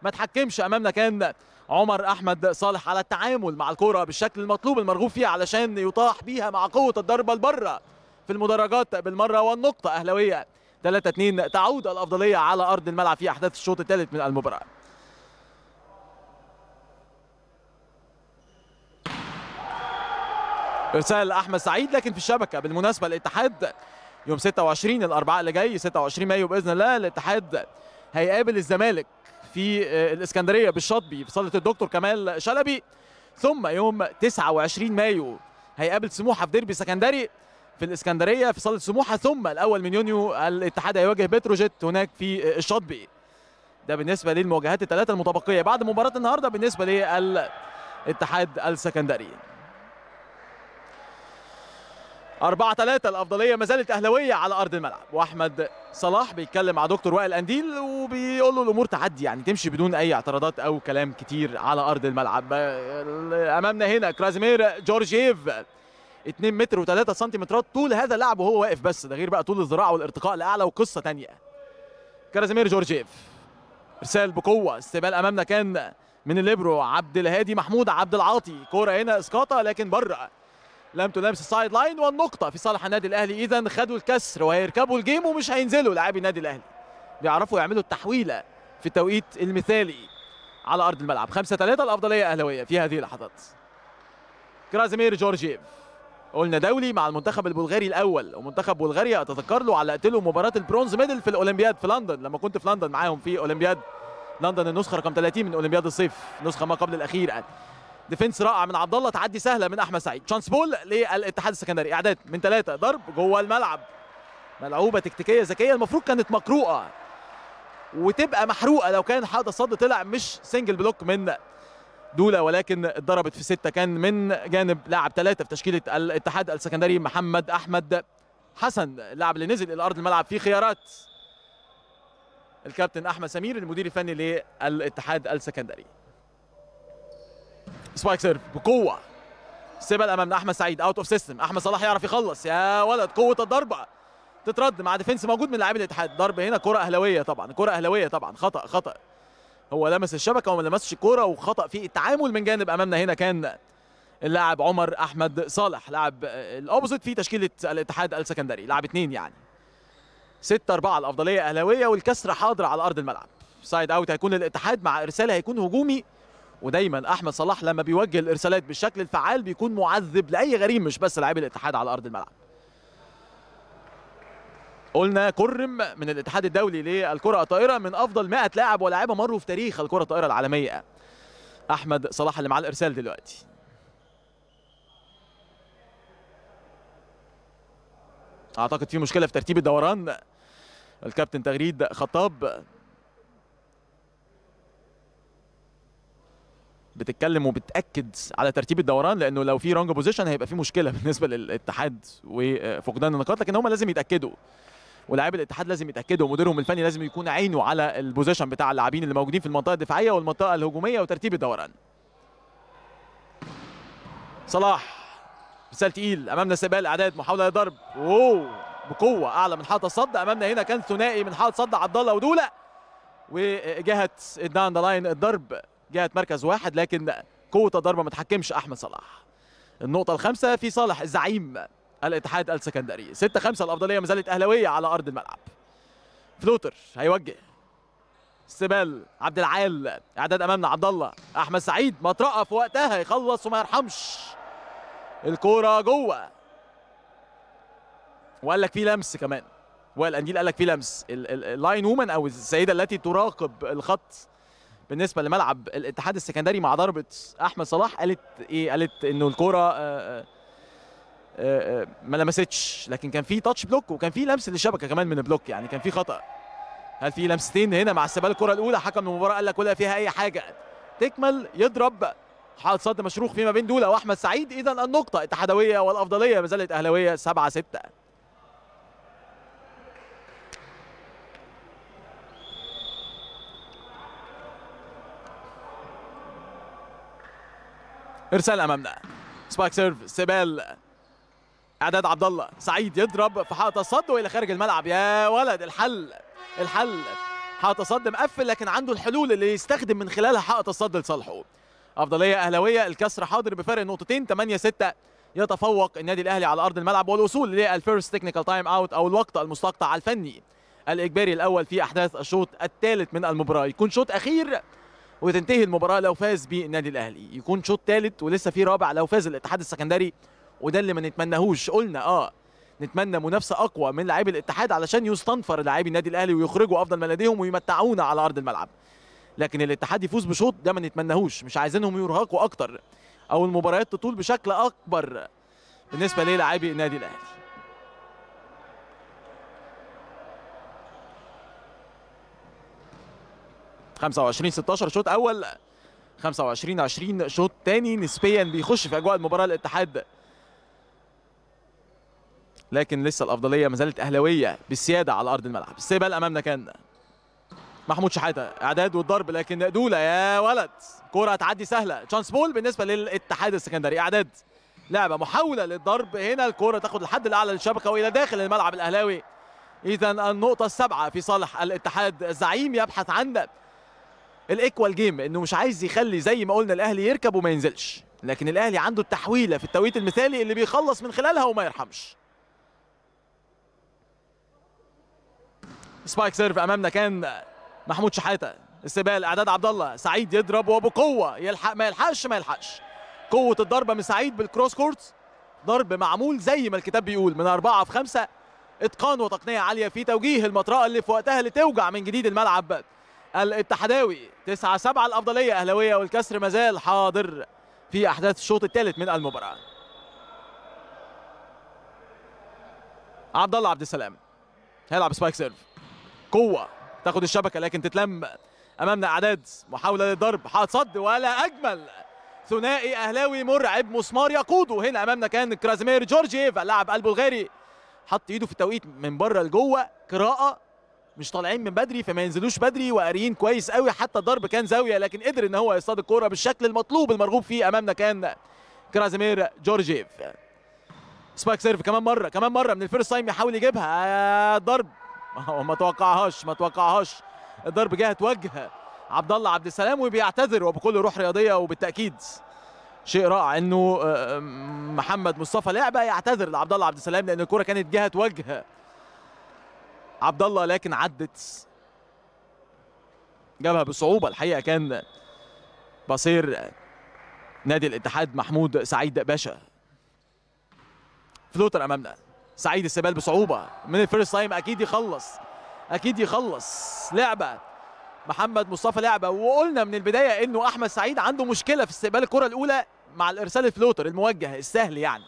ما تحكمش امامنا كان عمر احمد صالح على التعامل مع الكره بالشكل المطلوب المرغوب فيها علشان يطاح بيها مع قوه الضربه لبره في المدرجات بالمره والنقطه اهلاويه 3 2 تعود الافضليه على ارض الملعب في احداث الشوط الثالث من المباراه ارسال احمد سعيد لكن في الشبكه بالمناسبه الاتحاد يوم 26 الاربعاء اللي جاي 26 مايو باذن الله الاتحاد هيقابل الزمالك في آه، الاسكندريه بالشاطبي في صاله الدكتور كمال شلبي ثم يوم 29 مايو هيقابل سموحه في ديربي سكندري في الاسكندريه في صاله سموحه ثم الاول من يونيو الاتحاد هيواجه بتروجيت هناك في آه، الشاطبي ده بالنسبه للمواجهات الثلاثه المتبقيه بعد مباراه النهارده بالنسبه للاتحاد السكندري 4 3 الافضليه ما زالت اهلاويه على ارض الملعب واحمد صلاح بيتكلم مع دكتور وائل انديل وبيقول له الامور تعدي يعني تمشي بدون اي اعتراضات او كلام كتير على ارض الملعب امامنا هنا كرازيمير جورجيف 2 متر و3 سنتيمترات طول هذا اللاعب وهو واقف بس ده غير بقى طول الذراع والارتقاء لاعلى وقصه ثانيه كرازيمير جورجيف ارسال بقوه استقبال امامنا كان من الليبرو عبد الهادي محمود عبد العاطي كوره هنا اسقاطه لكن بره لم تلامس السايد لاين والنقطه في صالح النادي الاهلي اذا خدوا الكسر وهيركبوا الجيم ومش هينزلوا لاعبي النادي الاهلي بيعرفوا يعملوا التحويله في التوقيت المثالي على ارض الملعب 5 3 الافضليه اهلاويه في هذه اللحظات كرازيمير جورجيف قلنا دولي مع المنتخب البلغاري الاول ومنتخب بلغاريا اتذكر له علقت له مباراه البرونز ميدل في الاولمبياد في لندن لما كنت في لندن معاهم في اولمبياد لندن النسخه رقم 30 من اولمبياد الصيف نسخه ما قبل الاخيره ديفنس رائع من عبد الله تعدي سهله من احمد سعيد شانس بول للاتحاد السكندري اعداد من ثلاثه ضرب جوه الملعب ملعوبه تكتيكيه ذكيه المفروض كانت مقروءه وتبقى محروقه لو كان حاضر الصد طلع مش سنجل بلوك من دوله ولكن اتضربت في سته كان من جانب لاعب ثلاثه في تشكيله الاتحاد السكندري محمد احمد حسن اللاعب اللي نزل الى ارض الملعب في خيارات الكابتن احمد سمير المدير الفني للاتحاد السكندري سبايك سيرف بقوه سيبها امامنا احمد سعيد اوت اوف سيستم احمد صلاح يعرف يخلص يا ولد قوه الضربه تترد مع ديفنس موجود من لاعبي الاتحاد ضرب هنا كره اهلاويه طبعا كره اهلاويه طبعا خطا خطا هو لمس الشبكه وما لمسش الكوره وخطا في التعامل من جانب امامنا هنا كان اللاعب عمر احمد صالح لاعب الاوبوزيت في تشكيله الاتحاد السكندري لاعب اثنين يعني 6 4 الافضليه اهلاويه والكسر حاضر على ارض الملعب سايد اوت هيكون الاتحاد مع ارسال هيكون هجومي ودايما احمد صلاح لما بيوجه الارسالات بالشكل الفعال بيكون معذب لاي غريم مش بس لاعبي الاتحاد على ارض الملعب قلنا كرم من الاتحاد الدولي للكره الطائره من افضل 100 لاعب ولاعيبه مروا في تاريخ الكره الطائره العالميه احمد صلاح اللي معاه الارسال دلوقتي اعتقد في مشكله في ترتيب الدوران الكابتن تغريد خطاب بتتكلم وبتاكد على ترتيب الدوران لانه لو في رونج بوزيشن هيبقى في مشكله بالنسبه للاتحاد وفقدان النقاط لكن هم لازم يتاكدوا ولاعيبه الاتحاد لازم يتاكدوا ومديرهم الفني لازم يكون عينه على البوزيشن بتاع اللاعبين اللي موجودين في المنطقه الدفاعيه والمنطقه الهجوميه وترتيب الدوران صلاح مثال تقيل امامنا استقبال الاعداد محاوله لضرب اوه بقوه اعلى من حائط الصد امامنا هنا كان ثنائي من حائط صد عبد الله ودوله وجهه الداون ذا لاين الضرب جاءت مركز واحد لكن قوة الضربة ما تحكمش أحمد صلاح النقطة الخامسة في صالح الزعيم الاتحاد السكندري 6 5 الأفضلية ما زالت أهلاوية على أرض الملعب فلوتر هيوجه سبال عبد العال اعداد امامنا عبد الله احمد سعيد مطرقه في وقتها يخلص وما يرحمش الكوره جوه وقال لك في لمس كمان وائل قال لك في لمس اللاين وومن او السيده التي تراقب الخط بالنسبه لملعب الاتحاد السكندري مع ضربه احمد صلاح قالت ايه قالت انه الكوره آه، آه، آه، ما لمستش لكن كان في تاتش بلوك وكان في لمس للشبكه كمان من بلوك يعني كان في خطا هل في لمستين هنا مع استبال الكره الاولى حكم المباراه قال لك ولا فيها اي حاجه تكمل يضرب حائط صد مشروخ فيما بين دولا واحمد سعيد اذا النقطه الاتحادويه والافضليه ما زالت اهلاويه 7 6 ارسال امامنا سبايك سيرف سبال اعداد عبد الله سعيد يضرب في حائط الصد والى خارج الملعب يا ولد الحل الحل حائط الصد مقفل لكن عنده الحلول اللي يستخدم من خلالها حائط الصد لصالحه افضليه اهلاويه الكسر حاضر بفرق نقطتين 8 6 يتفوق النادي الاهلي على ارض الملعب والوصول للفيرست تكنيكال تايم اوت او الوقت المستقطع الفني الاجباري الاول في احداث الشوط الثالث من المباراه يكون شوط اخير وتنتهي المباراه لو فاز بالنادي الاهلي يكون شوط ثالث ولسه في رابع لو فاز الاتحاد السكندري وده اللي ما نتمناهوش قلنا اه نتمنى منافسه اقوى من لاعبي الاتحاد علشان يستنفر لاعبي النادي الاهلي ويخرجوا افضل ما لديهم ويمتعونا على ارض الملعب لكن الاتحاد يفوز بشوط ده ما نتمناهوش مش عايزينهم يرهقوا اكتر او المباريات تطول بشكل اكبر بالنسبه للاعبي النادي الاهلي 25 16 شوط اول 25 20 شوط ثاني نسبيا بيخش في اجواء المباراه الاتحاد لكن لسه الافضليه ما زالت اهلاويه بالسياده على ارض الملعب السيبال امامنا كان محمود شحاته اعداد والضرب لكن دوله يا ولد كره هتعدي سهله تشانس بول بالنسبه للاتحاد السكندري اعداد لعبه محاوله للضرب هنا الكره تاخد الحد الاعلى للشبكه والى داخل الملعب الاهلاوي اذا النقطه السبعه في صالح الاتحاد الزعيم يبحث عن الايكوال جيم انه مش عايز يخلي زي ما قلنا الاهلي يركب وما ينزلش لكن الاهلي عنده التحويله في التوقيت المثالي اللي بيخلص من خلالها وما يرحمش سبايك سيرف امامنا كان محمود شحاته استقبال اعداد عبد الله سعيد يضرب وبقوه يلحق ما يلحقش ما يلحقش قوه الضربه من سعيد بالكروس كورت ضرب معمول زي ما الكتاب بيقول من أربعة في خمسة إتقان وتقنية عالية في توجيه المطرقة اللي في وقتها اللي توجع من جديد الملعب الاتحداوي 9 7 الافضليه اهلاويه والكسر مازال حاضر في احداث الشوط الثالث من المباراه عبد الله عبد السلام هيلعب سبايك سيرف قوه تاخد الشبكه لكن تتلم امامنا اعداد محاوله للضرب هتصد ولا اجمل ثنائي اهلاوي مرعب مسمار يقوده هنا امامنا كان كرازيمير جورجيف اللاعب البلغاري حط ايده في التوقيت من بره لجوه قراءه مش طالعين من بدري فما ينزلوش بدري وقاريين كويس قوي حتى الضرب كان زاويه لكن قدر ان هو يصطاد الكوره بالشكل المطلوب المرغوب فيه امامنا كان كرازيمير جورجيف سبايك سيرف كمان مره كمان مره من الفيرست تايم يحاول يجيبها آه، ضرب ما توقعهاش ما توقعهاش الضرب جهه وجه عبد الله عبد السلام وبيعتذر وبكل روح رياضيه وبالتاكيد شيء رائع انه آه، آه، محمد مصطفى لعبه يعتذر لعبد الله عبد السلام لان الكره كانت جهه وجه عبد الله لكن عدت جابها بصعوبه الحقيقه كان بصير نادي الاتحاد محمود سعيد باشا فلوتر امامنا سعيد السبال بصعوبه من الفيرست تايم اكيد يخلص اكيد يخلص لعبه محمد مصطفى لعبه وقلنا من البدايه انه احمد سعيد عنده مشكله في استقبال الكره الاولى مع الارسال الفلوتر الموجه السهل يعني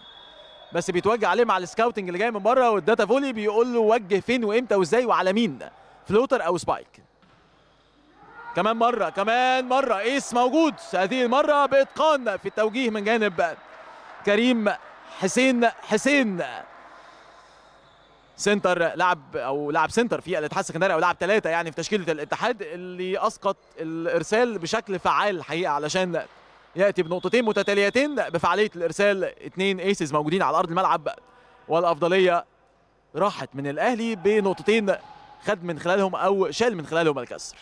بس بيتوجه عليه مع السكاوتنج اللي جاي من بره والداتا فولي بيقول له وجه فين وامتى وازاي وعلى مين فلوتر او سبايك كمان مرة كمان مرة إيس موجود هذه المرة بإتقان في التوجيه من جانب كريم حسين حسين سنتر لعب او لعب سنتر في الاتحاد السكندري او لعب ثلاثه يعني في تشكيله الاتحاد اللي اسقط الارسال بشكل فعال الحقيقه علشان ياتي بنقطتين متتاليتين بفعاليه الارسال اثنين ايسز موجودين على ارض الملعب والافضليه راحت من الاهلي بنقطتين خد من خلالهم او شال من خلالهم الكسر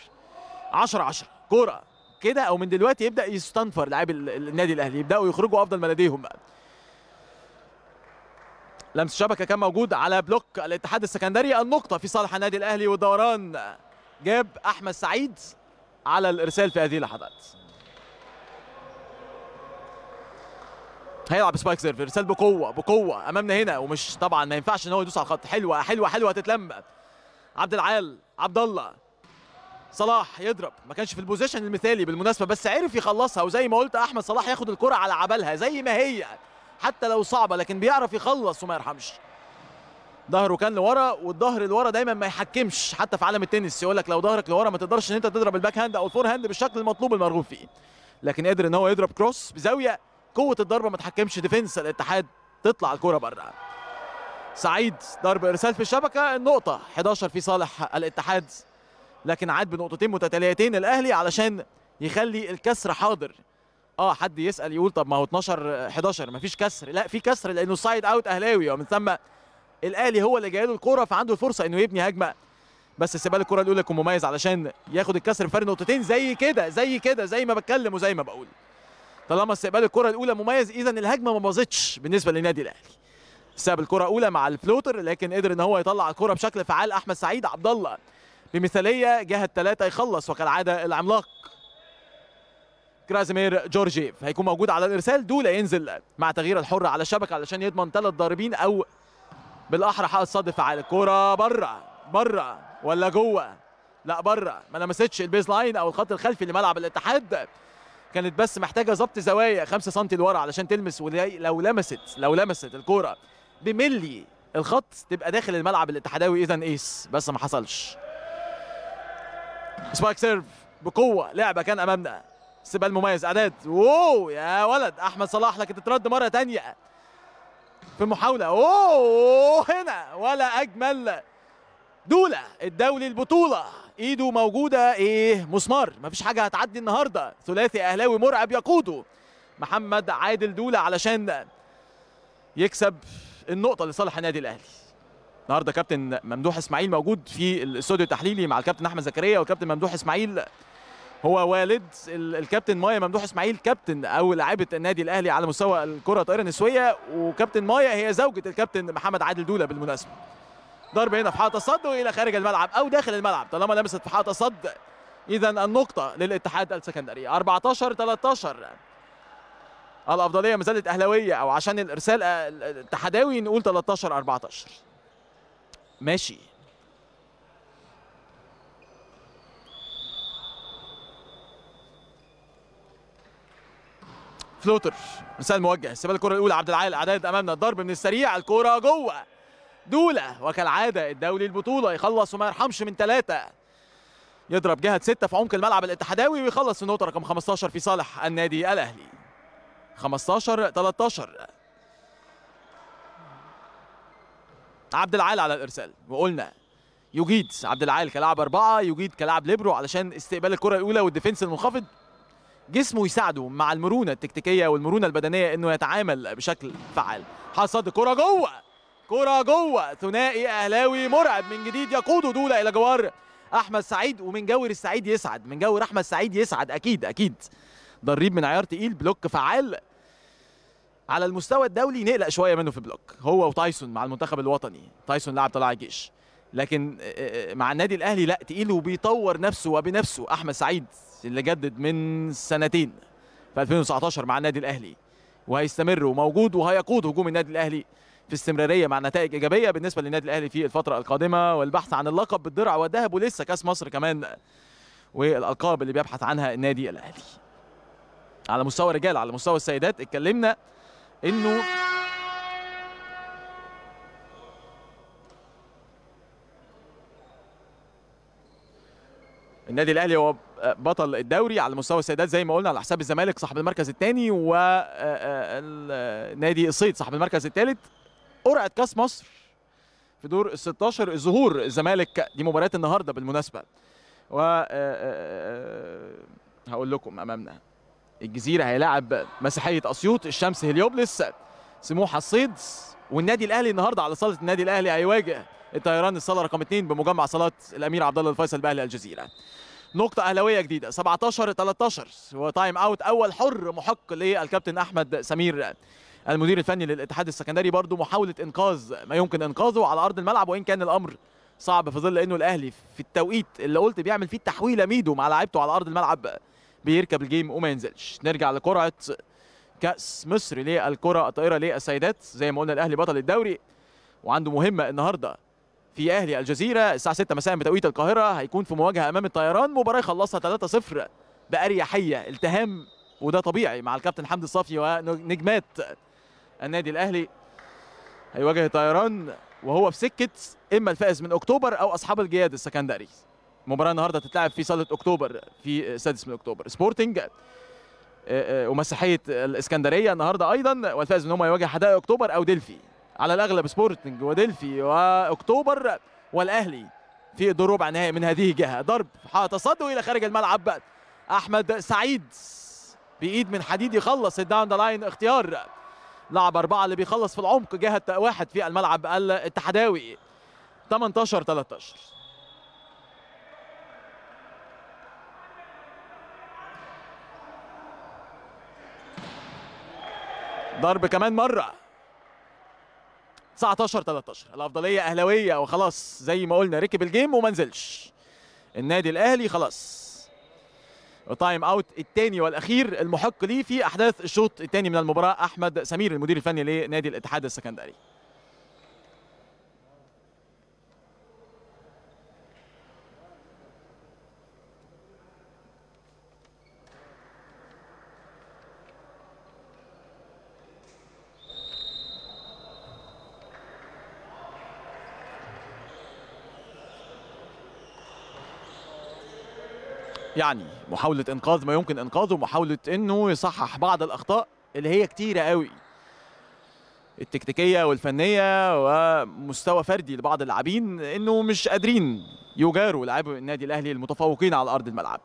10 10 كوره كده او من دلوقتي يبدا يستنفر لاعبي النادي الاهلي يبداوا يخرجوا افضل ما لديهم بقى لمس الشبكه كان موجود على بلوك الاتحاد السكندري النقطه في صالح النادي الاهلي والدوران جاب احمد سعيد على الارسال في هذه اللحظات هيلعب سبايك سيرفر سال بقوه بقوه امامنا هنا ومش طبعا ما ينفعش ان هو يدوس على الخط حلوه حلوه حلوه هتتلم عبد العال عبد الله صلاح يضرب ما كانش في البوزيشن المثالي بالمناسبه بس عرف يخلصها وزي ما قلت احمد صلاح ياخد الكره على عبالها زي ما هي حتى لو صعبه لكن بيعرف يخلص وما يرحمش ظهره كان لورا والظهر لورا دايما ما يحكمش حتى في عالم التنس يقول لك لو ظهرك لورا ما تقدرش ان انت تضرب الباك هاند او الفور هاند بالشكل المطلوب المرغوب فيه لكن قدر ان هو يضرب كروس بزاويه قوه الضربه ما تحكمش ديفنس الاتحاد تطلع الكوره بره سعيد ضرب ارسال في الشبكه النقطه 11 في صالح الاتحاد لكن عاد بنقطتين متتاليتين الاهلي علشان يخلي الكسر حاضر اه حد يسال يقول طب ما هو 12 11 ما فيش كسر لا في كسر لانه سايد اوت اهلاوي ومن ثم الاهلي هو اللي جاي له الكوره فعنده الفرصه انه يبني هجمه بس استقبال الكره الاولى يكون مميز علشان ياخد الكسر بفرق نقطتين زي كده زي كده زي ما بتكلم وزي ما بقول طالما استقبال الكره الاولى مميز اذا الهجمه ما باظتش بالنسبه للنادي الاهلي استقبل الكره الاولى مع الفلوتر لكن قدر ان هو يطلع الكره بشكل فعال احمد سعيد عبد الله بمثاليه جهه الثلاثه يخلص وكالعاده العملاق كرازيمير جورجيف هيكون موجود على الارسال دولا ينزل مع تغيير الحر على الشبكه علشان يضمن ثلاث ضاربين او بالاحرى حق الصد فعال الكره بره بره ولا جوه لا بره ما لمستش البيز لاين او الخط الخلفي لملعب الاتحاد كانت بس محتاجه ظبط زوايا 5 سم لورا علشان تلمس ولو لمست لو لمست الكوره بملي الخط تبقى داخل الملعب الاتحاداوي اذا ايس بس ما حصلش سبايك سيرف بقوه لعبه كان امامنا سبال مميز اعداد اوه يا ولد احمد صلاح لكن تترد مره ثانيه في محاوله اوه هنا ولا اجمل دوله الدولي البطوله ايده موجوده ايه مسمار مفيش حاجه هتعدي النهارده ثلاثي اهلاوي مرعب يقوده محمد عادل دوله علشان يكسب النقطه لصالح النادي الاهلي النهارده كابتن ممدوح اسماعيل موجود في الاستوديو التحليلي مع الكابتن احمد زكريا والكابتن ممدوح اسماعيل هو والد الكابتن مايا ممدوح اسماعيل كابتن او لاعيبه النادي الاهلي على مستوى الكره الطائره النسويه وكابتن مايا هي زوجة الكابتن محمد عادل دوله بالمناسبه ضربه هنا في حائط الصد والى خارج الملعب او داخل الملعب طالما لمست في حائط الصد اذا النقطه للاتحاد السكندري 14 13 الافضليه ما زالت اهلاويه او عشان الارسال الاتحداوي نقول 13 14 ماشي فلوتر مثال موجه استقبال الكره الاولى عبد العال اعداد امامنا الضرب من السريع الكره جوه دولة وكالعادة الدولي البطولة يخلص وما يرحمش من ثلاثة يضرب جهة ستة في عمق الملعب الاتحداوي ويخلص في النقطة رقم 15 في صالح النادي الأهلي 15 13 عبد العال على الإرسال وقلنا يجيد عبد العال كلاعب أربعة يجيد كلاعب ليبرو علشان استقبال الكرة الأولى والديفنس المنخفض جسمه يساعده مع المرونة التكتيكية والمرونة البدنية إنه يتعامل بشكل فعال حصد كرة جوه كرة جوه ثنائي اهلاوي مرعب من جديد يقود دولا الى جوار احمد سعيد ومن جاور السعيد يسعد من جاور احمد سعيد يسعد اكيد اكيد ضريب من عيار تقيل بلوك فعال على المستوى الدولي نقلق شويه منه في بلوك هو وتايسون مع المنتخب الوطني تايسون لاعب طلع الجيش لكن آه، آه، مع النادي الاهلي لا تقيل وبيطور نفسه وبنفسه احمد سعيد اللي جدد من سنتين في 2019 مع النادي الاهلي وهيستمر وموجود وهيقود هجوم النادي الاهلي في استمراريه مع نتائج ايجابيه بالنسبه للنادي الاهلي في الفتره القادمه والبحث عن اللقب بالدرع والذهب ولسه كاس مصر كمان والالقاب اللي بيبحث عنها النادي الاهلي على مستوى الرجال على مستوى السيدات اتكلمنا انه النادي الاهلي هو بطل الدوري على مستوى السيدات زي ما قلنا على حساب الزمالك صاحب المركز الثاني ونادي الصيد صاحب المركز الثالث قرعه كاس مصر في دور ال 16 ظهور الزمالك دي مباراه النهارده بالمناسبه و آه، آه، آه، هقول لكم امامنا الجزيره هيلاعب مسيحيه اسيوط الشمس هليوبلس سموحه الصيد والنادي الاهلي النهارده على صاله النادي الاهلي هيواجه الطيران الصاله رقم 2 بمجمع صالات الامير عبد الله الفيصل باهلي الجزيره نقطة أهلاوية جديدة 17 13 وتايم أوت أول حر محق للكابتن أحمد سمير المدير الفني للاتحاد السكندري برضو محاوله انقاذ ما يمكن انقاذه على ارض الملعب وان كان الامر صعب في ظل انه الاهلي في التوقيت اللي قلت بيعمل فيه التحويله ميدو مع لعيبته على ارض الملعب بيركب الجيم وما ينزلش نرجع لقرعه كاس مصر للكره الطائره للسيدات زي ما قلنا الاهلي بطل الدوري وعنده مهمه النهارده في اهلي الجزيره الساعه 6 مساء بتوقيت القاهره هيكون في مواجهه امام الطيران مباراه يخلصها 3-0 باريحيه التهام وده طبيعي مع الكابتن حمدي الصافي ونجمات النادي الاهلي هيواجه طيران وهو في سكه اما الفائز من اكتوبر او اصحاب الجياد السكندري المباراه النهارده تتلعب في صاله اكتوبر في سادس من اكتوبر سبورتنج آه، آه، ومسيحيه الاسكندريه النهارده ايضا والفائز منهم هيواجه حدائق اكتوبر او دلفي على الاغلب سبورتنج ودلفي واكتوبر والاهلي في دور ربع نهائي من هذه الجهه ضرب تصدوا الى خارج الملعب احمد سعيد بايد من حديد يخلص الداون ذا لاين اختيار لاعب أربعة اللي بيخلص في العمق جهة واحد في الملعب الاتحداوي 18 13 ضرب كمان مرة 19 13 الأفضلية أهلاوية وخلاص زي ما قلنا ركب الجيم وما نزلش النادي الأهلي خلاص تايم اوت الثاني والاخير المحق ليه في احداث الشوط الثاني من المباراه احمد سمير المدير الفني لنادي الاتحاد السكندري يعني محاولة إنقاذ ما يمكن إنقاذه محاولة إنه يصحح بعض الأخطاء اللي هي كتيرة قوي التكتيكية والفنية ومستوى فردي لبعض اللاعبين إنه مش قادرين يجاروا لاعبي النادي الأهلي المتفوقين على أرض الملعب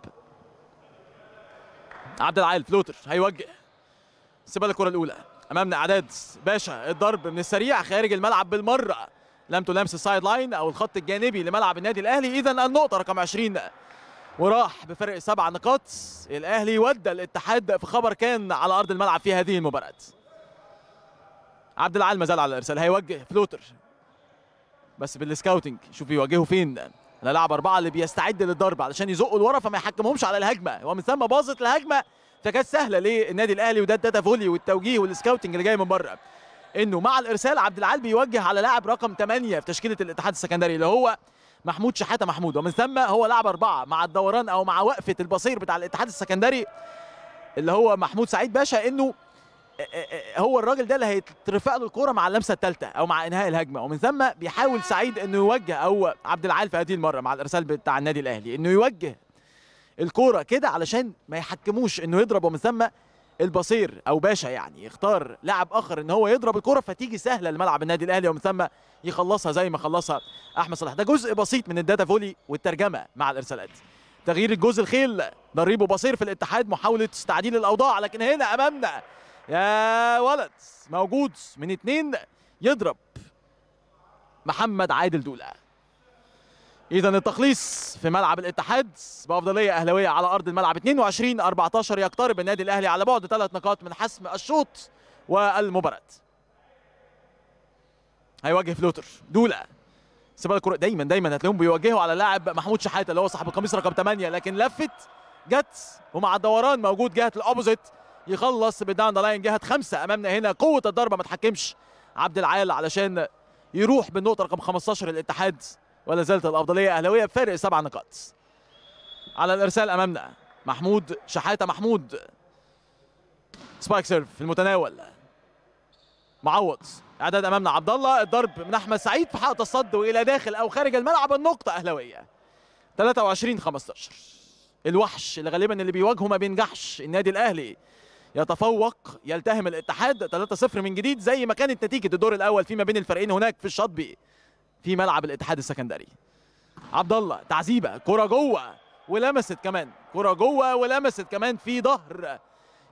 عبد العال فلوتر هيوجه سيبها الكرة الأولى أمامنا إعداد باشا الضرب من السريع خارج الملعب بالمرة لم تلامس السايد لاين أو الخط الجانبي لملعب النادي الأهلي إذا النقطة رقم 20 وراح بفرق سبع نقاط الاهلي ودى الاتحاد في خبر كان على ارض الملعب في هذه المباراه عبد العال ما زال على الارسال هيوجه فلوتر بس بالسكاوتنج شوف بيوجهه فين لاعب اربعه اللي بيستعد للضرب علشان يزقوا لورا فما يحكمهمش على الهجمه ومن ثم باظت الهجمه فكانت سهله للنادي الاهلي وده الداتا فولي والتوجيه والسكاوتنج اللي جاي من بره انه مع الارسال عبد العال بيوجه على لاعب رقم 8 في تشكيله الاتحاد السكندري اللي هو محمود شحاته محمود ومن ثم هو لعب اربعه مع الدوران او مع وقفه البصير بتاع الاتحاد السكندري اللي هو محمود سعيد باشا انه هو الراجل ده اللي هيترفع له الكوره مع اللمسه الثالثه او مع انهاء الهجمه ومن ثم بيحاول سعيد انه يوجه او عبد العال في هذه المره مع الارسال بتاع النادي الاهلي انه يوجه الكوره كده علشان ما يحكموش انه يضرب ومن ثم البصير او باشا يعني يختار لاعب اخر ان هو يضرب الكره فتيجي سهله لملعب النادي الاهلي ومن ثم يخلصها زي ما خلصها احمد صلاح ده جزء بسيط من الداتا فولي والترجمه مع الارسالات تغيير الجوز الخيل ضريبه بصير في الاتحاد محاوله تعديل الاوضاع لكن هنا امامنا يا ولد موجود من اتنين يضرب محمد عادل دوله اذا التخليص في ملعب الاتحاد بافضليه اهلاويه على ارض الملعب 22 14 يقترب النادي الاهلي على بعد ثلاث نقاط من حسم الشوط والمباراه هيواجه فلوتر دولا سيب الكره دايما دايما هتلاقيهم بيوجهوا على لاعب محمود شحاته اللي هو صاحب القميص رقم 8 لكن لفت جت ومع الدوران موجود جهه الاوبوزيت يخلص بالداون ذا لاين جهه خمسه امامنا هنا قوه الضربه ما تحكمش عبد العال علشان يروح بالنقطه رقم 15 الاتحاد ولا زالت الافضليه اهلاويه بفارق سبع نقاط على الارسال امامنا محمود شحاته محمود سبايك سيرف في المتناول معوض اعداد امامنا عبد الله الضرب من احمد سعيد في حائط الصد والى داخل او خارج الملعب النقطه اهلاويه 23 15 الوحش اللي غالبا اللي بيواجهه ما بينجحش النادي الاهلي يتفوق يلتهم الاتحاد 3-0 من جديد زي ما كانت نتيجه الدور الاول فيما بين الفريقين هناك في الشاطبي في ملعب الاتحاد السكندري عبد الله تعذيبه كره جوه ولمست كمان كره جوه ولمست كمان في ظهر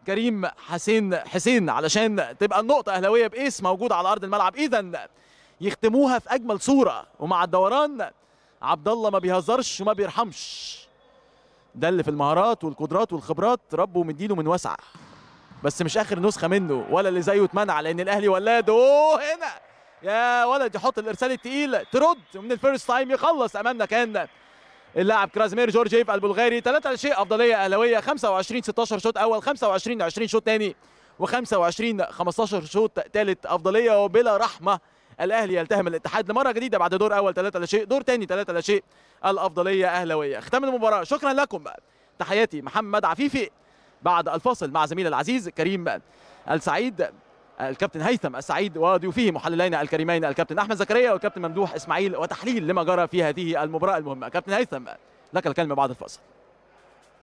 كريم حسين حسين علشان تبقى النقطه اهلاويه بايس موجود على ارض الملعب اذا يختموها في اجمل صوره ومع الدوران عبد الله ما بيهزرش وما بيرحمش ده اللي في المهارات والقدرات والخبرات ربه مديله من واسعه بس مش اخر نسخه منه ولا اللي زيه اتمنع لان الاهلي ولاده هنا يا ولد يحط الارسال التقيل ترد من الفيرست تايم يخلص امامنا كان اللاعب كرازمير جورجيف البلغاري 3 شيء افضليه اهلاويه 25 16 شوط اول 25 20 شوط ثاني و25 15 شوط ثالث افضليه وبلا رحمه الاهلي يلتهم الاتحاد لمره جديده بعد دور اول 3 شيء دور ثاني 3 شيء الافضليه اهلاويه اختم المباراه شكرا لكم تحياتي محمد عفيفي بعد الفاصل مع زميل العزيز كريم السعيد الكابتن هيثم السعيد وضيوفه محللين الكريمين الكابتن احمد زكريا والكابتن ممدوح اسماعيل وتحليل لما جرى في هذه المباراه المهمه كابتن هيثم لك الكلمه بعد الفاصل